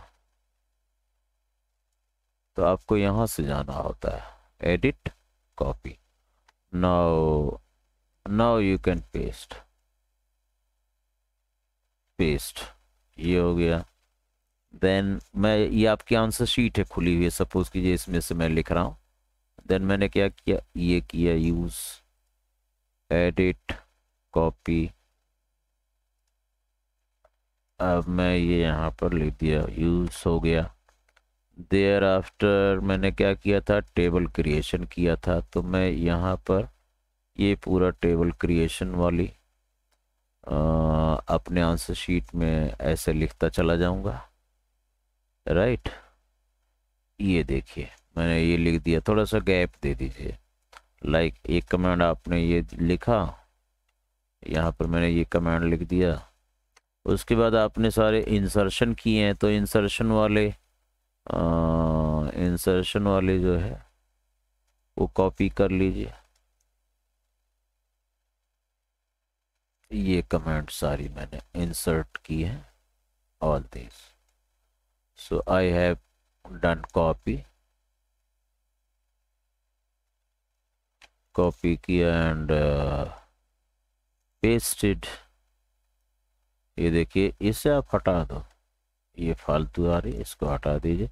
तो आपको यहाँ से जाना होता है edit copy now now you can paste paste ये हो गया देन मैं ये आपकी आंसर शीट है खुली हुई है सपोज कीजिए इसमें से मैं लिख रहा हूँ देन मैंने क्या किया ये किया यूज़ एडिट कॉपी अब मैं ये यहाँ पर लिख दिया यूज़ हो गया देयर आफ्टर मैंने क्या किया था टेबल क्रिएशन किया था तो मैं यहाँ पर ये पूरा टेबल क्रिएशन वाली आ, अपने आंसर शीट में ऐसे लिखता चला जाऊँगा राइट ये देखिए मैंने ये लिख दिया थोड़ा सा गैप दे दीजिए लाइक like, एक कमांड आपने ये लिखा यहाँ पर मैंने ये कमांड लिख दिया उसके बाद आपने सारे इंसर्शन किए हैं तो इंसर्शन वाले इंसर्शन वाले जो है वो कॉपी कर लीजिए ये कमेंट सारी मैंने इंसर्ट की है all this so I have done copy copy किया and uh, pasted ये देखिए इसे आप हटा दो ये फालतू आ रही है इसको हटा दीजिए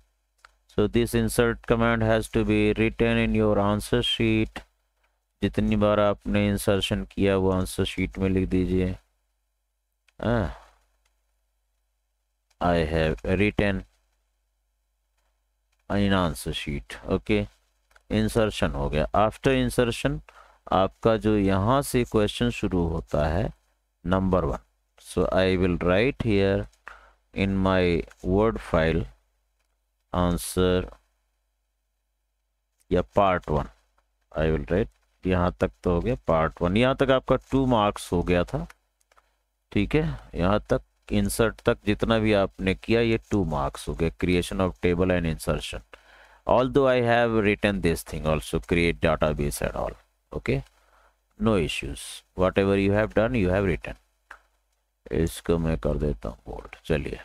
so this insert command has to be written in your answer sheet जितनी बार आपने इंसर्शन किया वो आंसर शीट में लिख दीजिए I have written in answer sheet okay insertion हो गया आफ्टर इंसर्शन आपका जो यहाँ से क्वेश्चन शुरू होता है number one so I will write here in my word file answer या part one I will write यहाँ तक तो हो गया पार्ट वन यहाँ तक आपका टू मार्क्स हो गया था ठीक है यहाँ तक इंसर्ट तक जितना भी आपने किया ये टू मार्क्स हो गया creation of table and insertion although I have written this thing also create database at all okay no issues whatever you have done you have written इसको मैं कर देता हूँ bold चलिए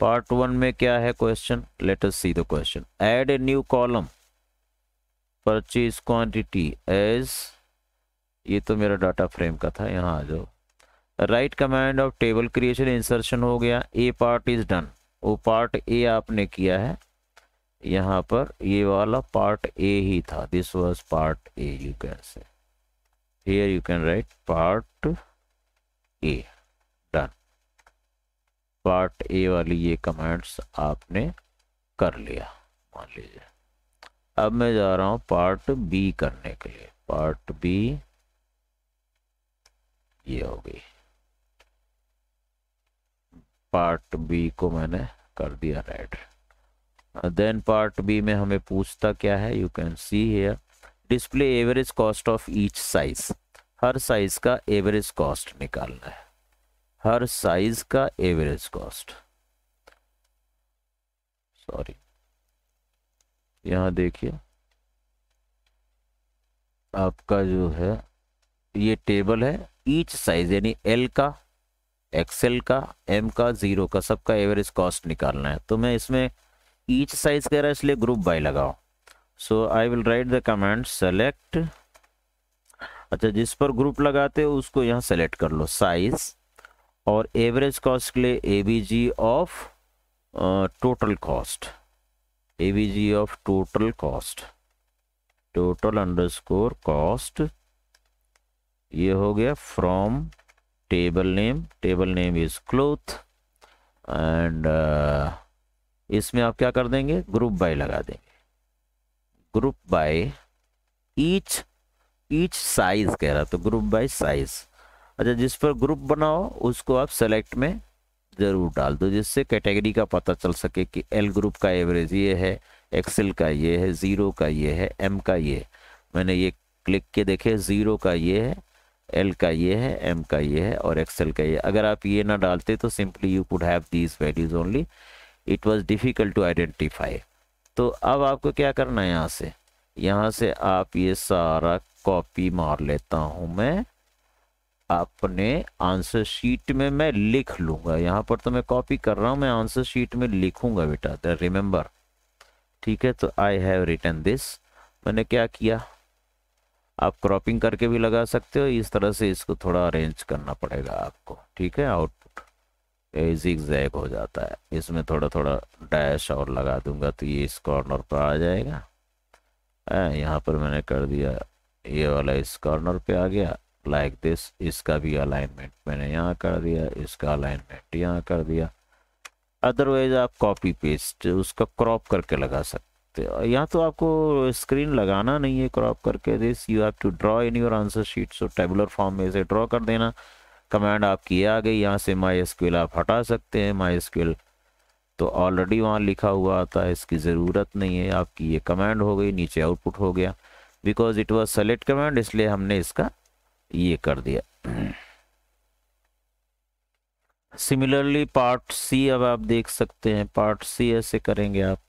part one में क्या है question let us see the question add a new column purchase quantity as ये तो मेरा डाटा फ्रेम का था यहाँ आ जाओ right command of table creation insertion हो गया ए पार्ट इज डन वो पार्ट ए आपने किया है यहाँ पर ये वाला पार्ट ए ही था this was part A you can say here you can write part A done part A वाली ये कमांड्स आपने कर लिया मान लीजिए अब मैं जा रहा हूँ पार्ट बी करने के लिए पार्ट बी ये हो गई पार्ट बी को मैंने कर दिया रेड देन पार्ट बी में हमें पूछता क्या है you can see here display average cost of each size हर साइज का एवरेज कॉस्ट निकालना है हर साइज का एवरेज कॉस्ट सॉरी यहाँ देखिए आपका जो है ये टेबल है ईच साइज यानी एल का एक्सेल का एम का जीरो का सबका एवरेज कॉस्ट निकालना है तो मैं इसमें ईच साइज कह रहा है इसलिए ग्रुप बाई लगाओ so I will write the command select अच्छा जिस पर ग्रुप लगाते हो उसको यहाँ सेलेक्ट कर लो साइज और एवरेज कॉस्ट के लिए A V G of total cost A V G of total cost total underscore cost ये हो गया from table name table name is cloth and uh, इसमें आप क्या कर देंगे ग्रुप बाय लगा देंगे group by each each size कह रहा तो ग्रुप बाय साइज अच्छा जिस पर ग्रुप बनाओ उसको आप सेलेक्ट में जरूर डाल दो जिससे कैटेगरी का पता चल सके कि एल ग्रुप का एवरेज ये है एक्सेल का ये है ज़ीरो का ये है एम का ये मैंने ये क्लिक के देखे ज़ीरो का ये है एल का ये है एम का ये है और एक्सएल का ये अगर आप ये ना डालते तो simply you could have these values only it was difficult to identify तो अब आपको क्या करना है यहाँ से यहाँ से आप ये सारा कॉपी मार लेता हूँ मैं अपने आंसर शीट में मैं लिख लूंगा यहाँ पर तो मैं कॉपी कर रहा हूँ मैं आंसर शीट में लिखूंगा बेटा रिमेंबर तो ठीक है तो आई हैव रिटर्न दिस मैंने क्या किया आप क्रॉपिंग करके भी लगा सकते हो इस तरह से इसको थोड़ा अरेंज करना पड़ेगा आपको ठीक है आउटपुट एजिक जैग हो जाता है इसमें थोड़ा थोड़ा डैश और लगा दूंगा तो ये इस कॉर्नर पर आ जाएगा हाँ, यहाँ पर मैंने कर दिया ये वाला इस कॉर्नर पे आ गया लाइक like दिस इसका भी अलाइनमेंट मैंने यहाँ कर दिया इसका अलाइनमेंट यहाँ कर दिया अदरवाइज आप कॉपी पेस्ट उसका क्रॉप करके लगा सकते यहाँ तो आपको स्क्रीन लगाना नहीं है क्रॉप करके this you have to draw in your answer sheet so tabular form में इसे ड्रॉ कर देना कमांड आपकी आ गई यहाँ से माई स्क्वेल आप हटा सकते हैं माई स्क्वेल तो ऑलरेडी वहाँ लिखा हुआ आता है इसकी ज़रूरत नहीं है आपकी ये कमांड हो गई नीचे आउटपुट हो गया because it was select command इसलिए हमने इसका ये कर दिया सिमिलरली पार्ट सी अब आप देख सकते हैं पार्ट सी ऐसे करेंगे आप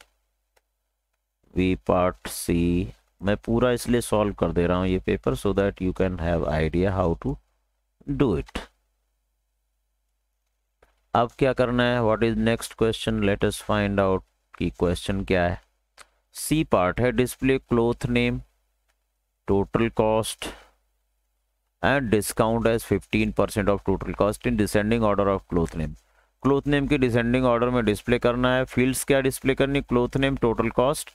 वी पार्ट सी मैं पूरा इसलिए सॉल्व कर दे रहा हूँ ये paper so that you can have idea how to do it अब क्या करना है what is next question let find out की क्वेश्चन क्या है सी पार्ट है display cloth name total cost and discount as 15 percent of total cost in descending order of cloth name cloth name के descending order में display करना है fields क्या display करनी cloth name total cost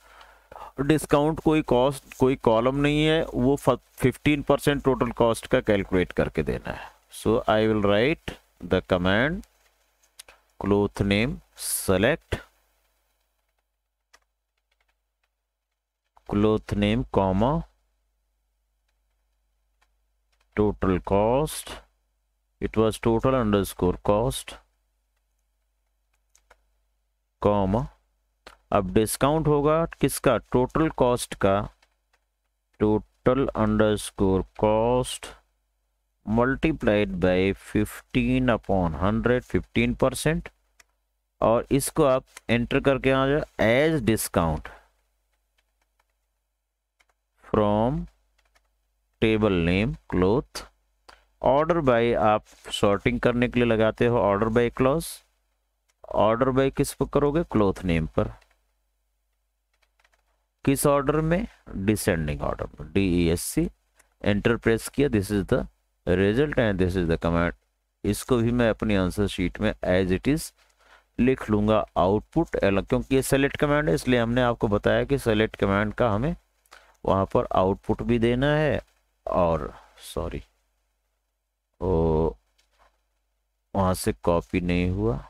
discount कोई cost कोई column नहीं है वो फिफ्टीन परसेंट टोटल कॉस्ट का कैलकुलेट करके देना है so I will write the command cloth name select cloth name comma total cost it was total underscore cost comma अब डिस्काउंट होगा किसका टोटल कॉस्ट का total underscore cost multiplied by 15 upon 100 15 percent और इसको आप एंटर करके आ जाओ as discount from table name cloth order by आप सॉर्टिंग करने के लिए लगाते हो order by clause order by किस पर करोगे क्लोथ नेम पर किस ऑर्डर में डिसेंडिंग ऑर्डर में D E S C enter press किया this is the result and this is the command इसको भी मैं अपनी आंसर शीट में एज इट इज लिख लूंगा आउटपुट क्योंकि ये सेलेक्ट कमांड है इसलिए हमने आपको बताया कि सेलेक्ट कमांड का हमें वहां पर आउटपुट भी देना है और सॉरी ओ वहां से कॉपी नहीं हुआ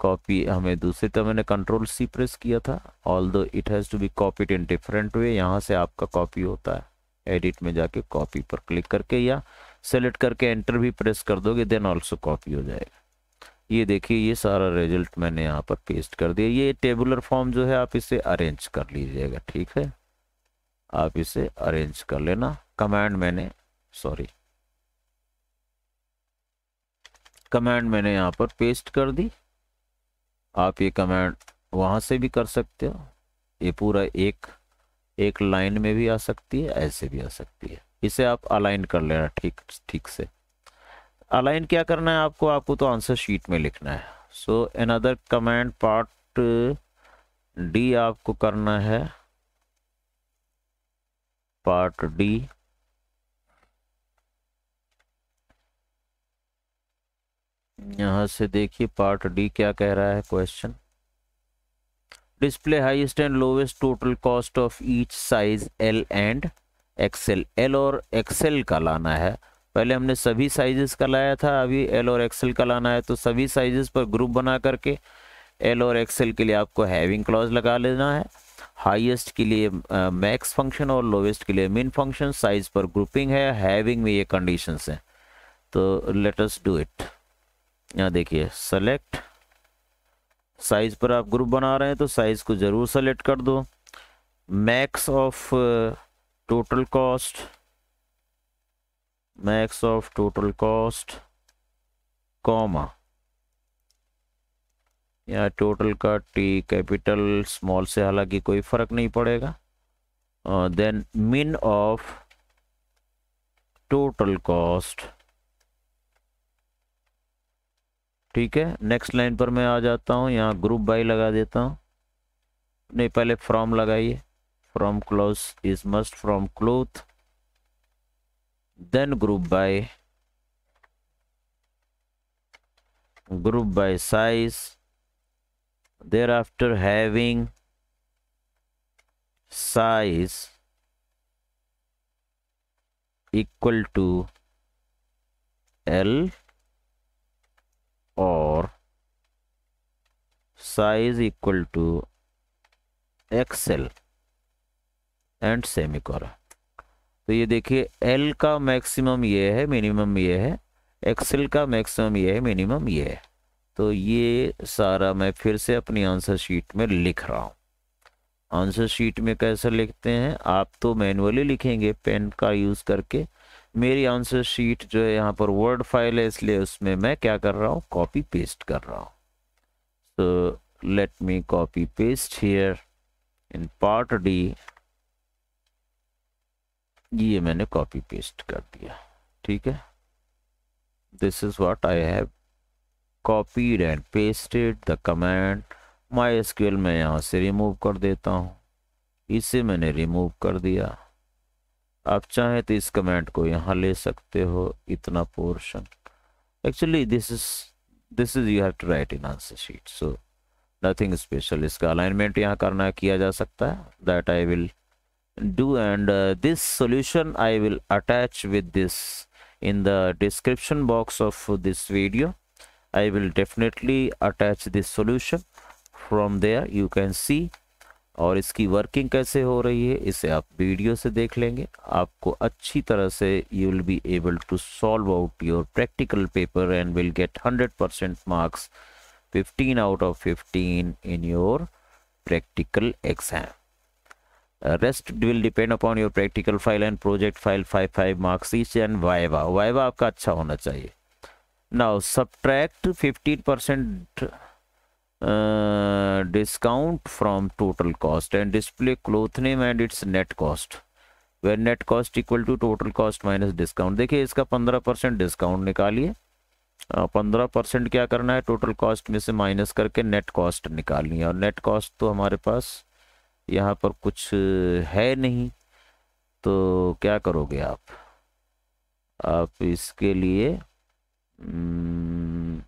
कॉपी हमें दूसरे तो मैंने कंट्रोल सी प्रेस किया था although it has to be copied in different way यहाँ से आपका कॉपी होता है एडिट में जाके कॉपी पर क्लिक करके या सेलेक्ट करके एंटर भी प्रेस कर दोगे देन ऑल्सो कॉपी हो जाएगा ये देखिए ये सारा रिजल्ट मैंने यहाँ पर पेस्ट कर दिया ये टेबुलर फॉर्म जो है आप इसे अरेंज कर लीजिएगा ठीक है आप इसे अरेंज कर लेना कमांड मैंने सॉरी कमांड मैंने यहाँ पर पेस्ट कर दी आप ये कमेंट वहाँ से भी कर सकते हो ये पूरा एक एक लाइन में भी आ सकती है ऐसे भी आ सकती है इसे आप अलाइन कर लेना ठीक ठीक से अलाइन क्या करना है आपको आपको तो आंसर शीट में लिखना है so another command part D आपको करना है पार्ट डी यहाँ से देखिए पार्ट डी क्या कह रहा है question display highest and lowest total cost of each size L and XL L और एक्सेल का लाना है पहले हमने सभी साइजेस का लाया था अभी एल और एक्सेल का लाना है तो सभी साइजेस पर ग्रुप बना करके एल और एक्सेल के लिए आपको हैविंग क्लॉज लगा लेना है हाईएस्ट के लिए मैक्स uh, फंक्शन और लोवेस्ट के लिए मिन फंक्शन साइज पर ग्रुपिंग है हैविंग में ये कंडीशंस हैं तो लेट अस डू इट यहाँ देखिए सेलेक्ट साइज पर आप ग्रुप बना रहे हैं तो साइज को ज़रूर सेलेक्ट कर दो max of total cost max of total cost comma या टोटल का टी कैपिटल स्मॉल से हालांकि कोई फर्क नहीं पड़ेगा देन मिन ऑफ टोटल कॉस्ट ठीक है नेक्स्ट लाइन पर मैं आ जाता हूँ यहाँ ग्रुप बाई लगा देता हूँ नहीं पहले फ्रॉम लगाइए from clause is must from cloth then group by group by size thereafter having size equal to L और size equal to xl and semi तो ये देखिए एल का मैक्सिमम ये है मिनिमम ये है एक्सेल का मैक्सिमम ये है मिनिमम ये है तो ये सारा मैं फिर से अपनी आंसर शीट में लिख रहा हूँ आंसर शीट में कैसे लिखते हैं आप तो मैनुअली लिखेंगे पेन का यूज़ करके मेरी आंसर शीट जो है यहाँ पर वर्ड फाइल है इसलिए उसमें मैं क्या कर रहा हूँ कॉपी पेस्ट कर रहा हूँ so let me copy paste here in part D ये मैंने कॉपी पेस्ट कर दिया ठीक है this is what I have copied and pasted the command MySQL मैं यहाँ से रिमूव कर देता हूँ इसे मैंने रिमूव कर दिया आप चाहे तो इस कमेंट को यहाँ ले सकते हो इतना portion actually this is this is you have to write in answer sheet so nothing special इसका अलाइनमेंट यहाँ करना किया जा सकता है that I will do and this solution I will attach with this in the description box of this video I will definitely attach this solution from there you can see और इसकी working कैसे हो रही है इसे आप video से देख लेंगे आपको अच्छी तरह से you will be able to solve out your practical paper and will get hundred percent marks fifteen out of fifteen in your practical exam rest will depend upon your practical file and project file five five marks each and viva viva आपका अच्छा होना चाहिए now subtract 15% discount from total cost and display cloth name and its net cost where net cost equal to total cost minus discount देखिए इसका पंद्रह percent discount निकालिए पंद्रह percent क्या करना है टोटल कॉस्ट में से माइनस करके नेट कॉस्ट निकालनी है और नेट कॉस्ट तो हमारे पास यहाँ पर कुछ है नहीं तो क्या करोगे आप आप इसके लिए न,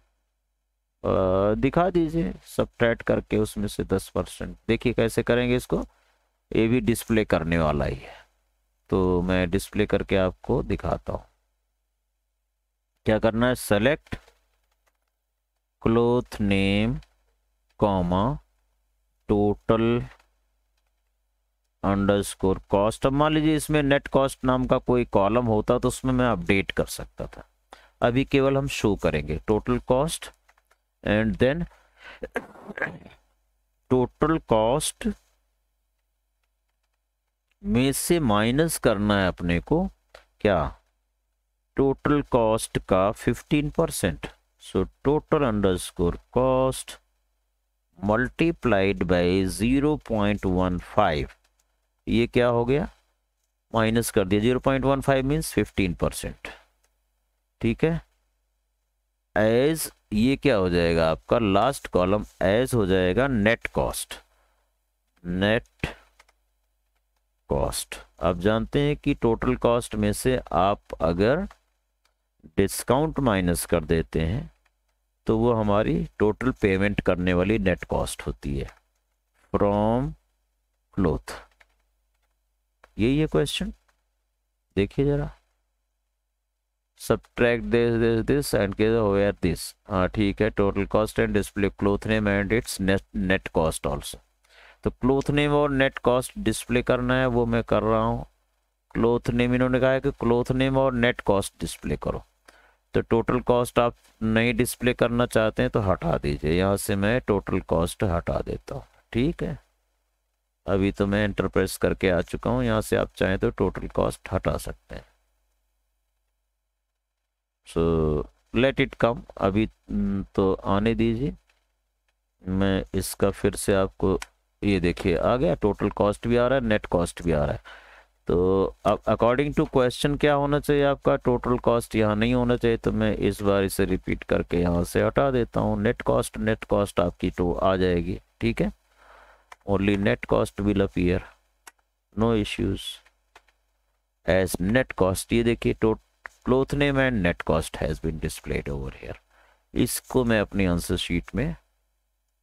दिखा दीजिए सब करके उसमें से दस परसेंट देखिए कैसे करेंगे इसको ये भी डिस्प्ले करने वाला ही है तो मैं डिस्प्ले करके आपको दिखाता हूँ क्या करना है select cloth name comma total underscore cost अब मान लीजिए इसमें नेट कॉस्ट नाम का कोई कॉलम होता तो उसमें मैं अपडेट कर सकता था अभी केवल हम शो करेंगे total cost and then total cost में से माइनस करना है अपने को क्या टोटल कॉस्ट का 15 percent so total underscore cost multiplied by zero point one five ये क्या हो गया माइनस कर दिया zero point one five means fifteen percent ठीक है एज ये क्या हो जाएगा आपका लास्ट कॉलम एज हो जाएगा नेट कॉस्ट नेट कॉस्ट आप जानते हैं कि टोटल कॉस्ट में से आप अगर डिस्काउंट माइनस कर देते हैं तो वो हमारी टोटल पेमेंट करने वाली नेट कॉस्ट होती है फ्रॉम क्लोथ यही है क्वेश्चन देखिए जरा subtract this this this and get where this हाँ ठीक है total cost and display cloth name and its net net cost also तो क्लोथ नेम और नेट कॉस्ट डिस्प्ले करना है वो मैं कर रहा हूँ क्लोथ नेम इन्होंने कहा है कि क्लोथ नेम और नेट कॉस्ट डिस्प्ले करो तो टोटल कॉस्ट आप नहीं डिस्प्ले करना चाहते हैं तो हटा दीजिए यहाँ से मैं टोटल कॉस्ट हटा देता हूँ ठीक है अभी तो मैं इंटरप्रेस करके आ चुका हूँ यहाँ से आप चाहें तो टोटल कॉस्ट हटा सकते हैं सो लेट इट कम अभी तो आने दीजिए मैं इसका फिर से आपको ये देखिए आ गया टोटल कॉस्ट भी आ रहा है नेट कॉस्ट भी आ रहा है तो अब अकॉर्डिंग टू क्वेश्चन क्या होना चाहिए आपका टोटल कॉस्ट यहाँ नहीं होना चाहिए तो मैं इस बार इसे रिपीट करके यहाँ से हटा देता हूँ नेट कॉस्ट नेट कॉस्ट आपकी तो आ जाएगी ठीक है only net cost will appear no issues as net cost ये देखिए total cloth name and net cost has been displayed over here इसको मैं अपनी आंसर शीट में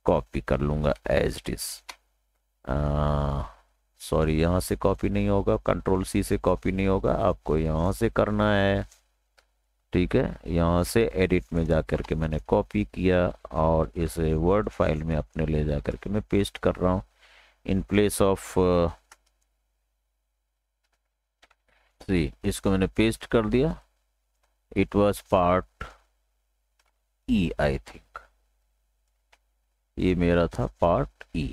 कॉपी कर लूँगा एज इट इज़ सॉरी यहाँ से कॉपी नहीं होगा कंट्रोल सी से कॉपी नहीं होगा आपको यहाँ से करना है ठीक है यहाँ से एडिट में जा कर के मैंने कॉपी किया और इसे वर्ड फाइल में अपने ले जा कर के मैं पेस्ट कर रहा हूँ इन प्लेस ऑफ सी इसको मैंने पेस्ट कर दिया it was part e i think ये e मेरा था पार्ट ई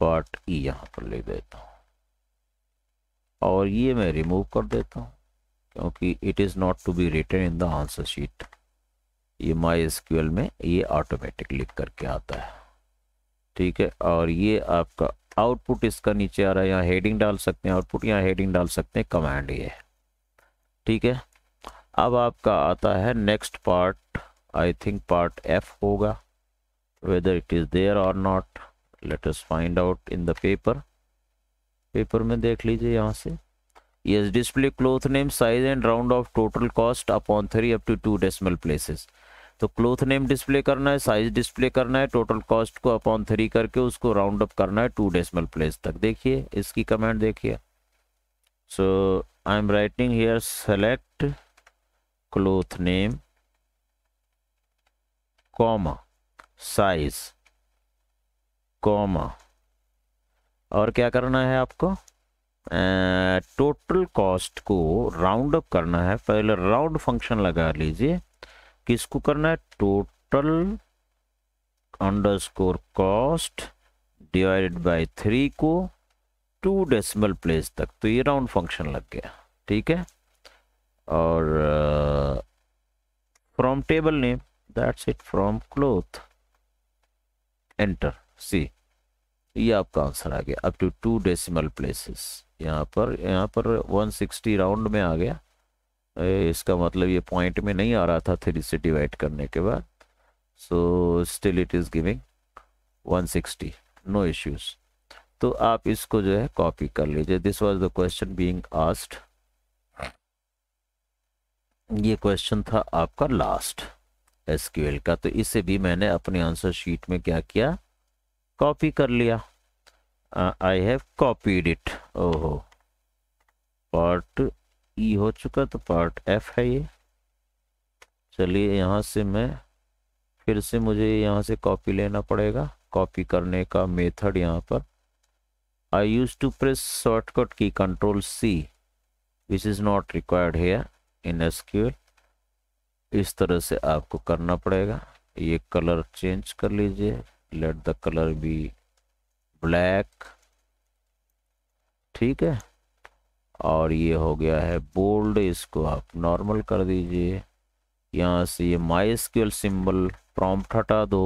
पार्ट ई यहाँ पर ले देता हूँ और ये मैं रिमूव कर देता हूँ क्योंकि it is not to be return in the answer sheet ये माई एसक्यूएल में ये ऑटोमेटिक लिख करके आता है ठीक है और ये आपका आउटपुट इसका नीचे आ रहा है यहाँ हेडिंग डाल सकते हैं आउटपुट यहाँ हेडिंग डाल सकते हैं कमांड ये ठीक है अब आपका आता है next part I think part F होगा whether it is there or not let us find out in the paper paper में देख लीजिए यहाँ से yes display cloth name size and round off total cost upon three up to two decimal places तो cloth name display करना है size display करना है टोटल कॉस्ट को अपॉन थ्री करके उसको राउंड अप करना है टू डेसिमल प्लेस तक देखिए इसकी कमेंट देखिए so I am writing here select cloth name comma size comma और क्या करना है आपको टोटल uh, कॉस्ट को राउंड अप करना है पहले राउंड फंक्शन लगा लीजिए किसको करना है total underscore cost divided by three को टू डेसिमल प्लेस तक तो ये राउंड फंक्शन लग गया ठीक है और from table name that's it from cloth enter see ये आपका आंसर आ गया up to two decimal places यहाँ पर यहाँ पर 160 राउंड में आ गया इसका मतलब ये पॉइंट में नहीं आ रहा था थ्री से डिवाइड करने के बाद so still it is giving 160 no issues तो आप इसको जो है कॉपी कर लीजिए this was the question being asked ये क्वेश्चन था आपका लास्ट एसक्यूएल का तो इसे भी मैंने अपने आंसर शीट में क्या किया कॉपी कर लिया आई हैव कॉपीड इट ओहो पार्ट ई e हो चुका तो पार्ट एफ है ये चलिए यहाँ से मैं फिर से मुझे यहाँ से कॉपी लेना पड़ेगा कॉपी करने का मेथड यहाँ पर I use to press shortcut key control C which is not required here in SQL इस तरह से आपको करना पड़ेगा ये कलर चेंज कर लीजिए let the colour be black ठीक है और ये हो गया है बोल्ड इसको आप नॉर्मल कर दीजिए यहाँ से ये माई स्केल सिम्बल प्रॉम्प्ट हटा दो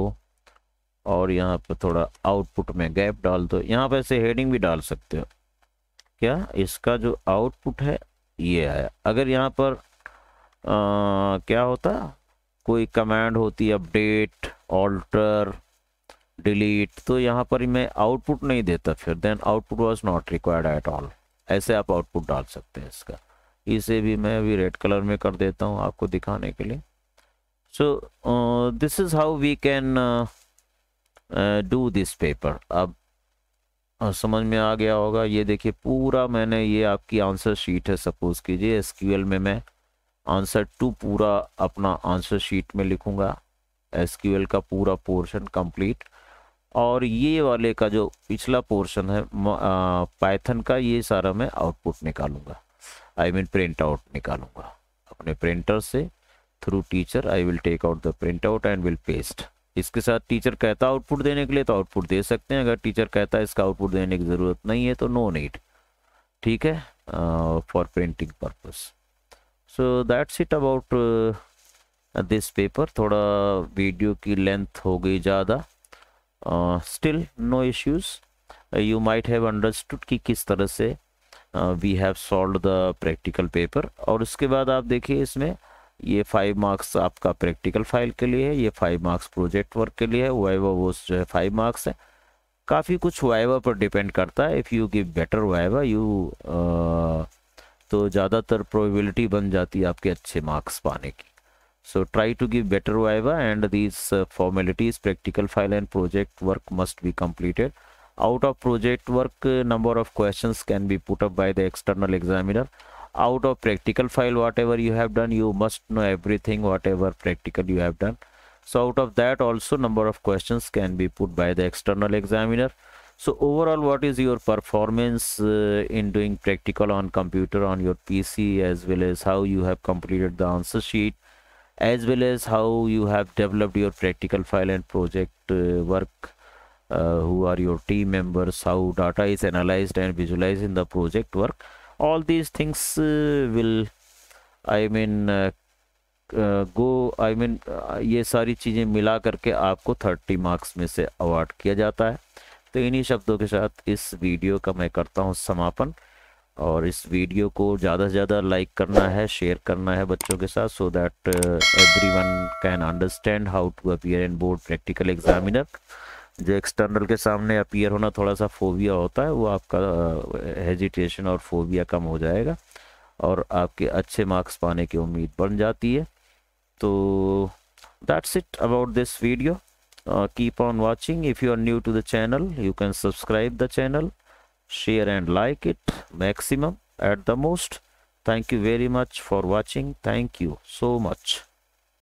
और यहाँ पर थोड़ा आउटपुट में गैप डाल दो यहाँ पर ऐसे हेडिंग भी डाल सकते हो क्या इसका जो आउटपुट है ये आया अगर यहाँ पर आ, क्या होता कोई कमांड होती अपडेट ऑल्टर डिलीट तो यहाँ पर मैं आउटपुट नहीं देता फिर then output was not required at all ऐसे आप आउटपुट डाल सकते हैं इसका इसे भी मैं अभी रेड कलर में कर देता हूँ आपको दिखाने के लिए so this is how we can do this paper अब uh, समझ में आ गया होगा ये देखिए पूरा मैंने ये आपकी आंसर शीट है सपोज़ कीजिए एस में मैं आंसर टू पूरा अपना आंसर शीट में लिखूंगा एस का पूरा पोर्शन कंप्लीट और ये वाले का जो पिछला पोर्शन है पाइथन का ये सारा मैं आउटपुट निकालूंगा आई मीन प्रिंट आउट निकालूंगा अपने प्रिंटर से through teacher I will take out the print out and will paste इसके साथ टीचर कहता आउटपुट देने के लिए तो आउटपुट दे सकते हैं अगर टीचर कहता है इसका आउटपुट देने की ज़रूरत नहीं है तो नो नीड ठीक है for printing purpose so that's it about this paper थोड़ा वीडियो की लेंथ हो गई ज़्यादा still no issues you might have understood कि किस तरह से we have solve the practical paper और उसके बाद आप देखिए इसमें ये फाइव मार्क्स आपका प्रैक्टिकल फाइल के लिए है ये फाइव मार्क्स प्रोजेक्ट वर्क के लिए है वाइवा वो जो है फाइव मार्क्स है काफ़ी कुछ वाइवा पर डिपेंड करता है if you give better viva you तो ज़्यादातर प्रोबेबिलिटी बन जाती है आपके अच्छे मार्क्स पाने की so try to give better viva and these uh, formalities practical file and project work must be completed out of project work uh, number of questions can be put up by the external examiner out of practical file whatever you have done you must know everything whatever practical you have done so out of that also number of questions can be put by the external examiner so overall what is your performance uh, in doing practical on computer on your pc as well as how you have completed the answer sheet as well as how you have developed your practical file and project uh, work uh, who are your team members how data is analyzed and visualized in the project work all these things uh, will i mean uh, go I mean ये सारी चीज़ें मिला करके आपको thirty marks में से award किया जाता है तो इन्हीं शब्दों के साथ इस वीडियो का मैं करता हूँ समापन और इस वीडियो को ज़्यादा से ज़्यादा लाइक करना है शेयर करना है बच्चों के साथ so that everyone can understand how to appear in board practical examiner जो एक्सटर्नल के सामने अपियर होना थोड़ा सा फोबिया होता है वो आपका हेजिटेशन uh, और फोबिया कम हो जाएगा और आपके अच्छे मार्क्स पाने की उम्मीद बन जाती है तो that's it about this video keep on watching if you are new to the channel you can subscribe the channel share and like it maximum at the most thank you very much for watching thank you so much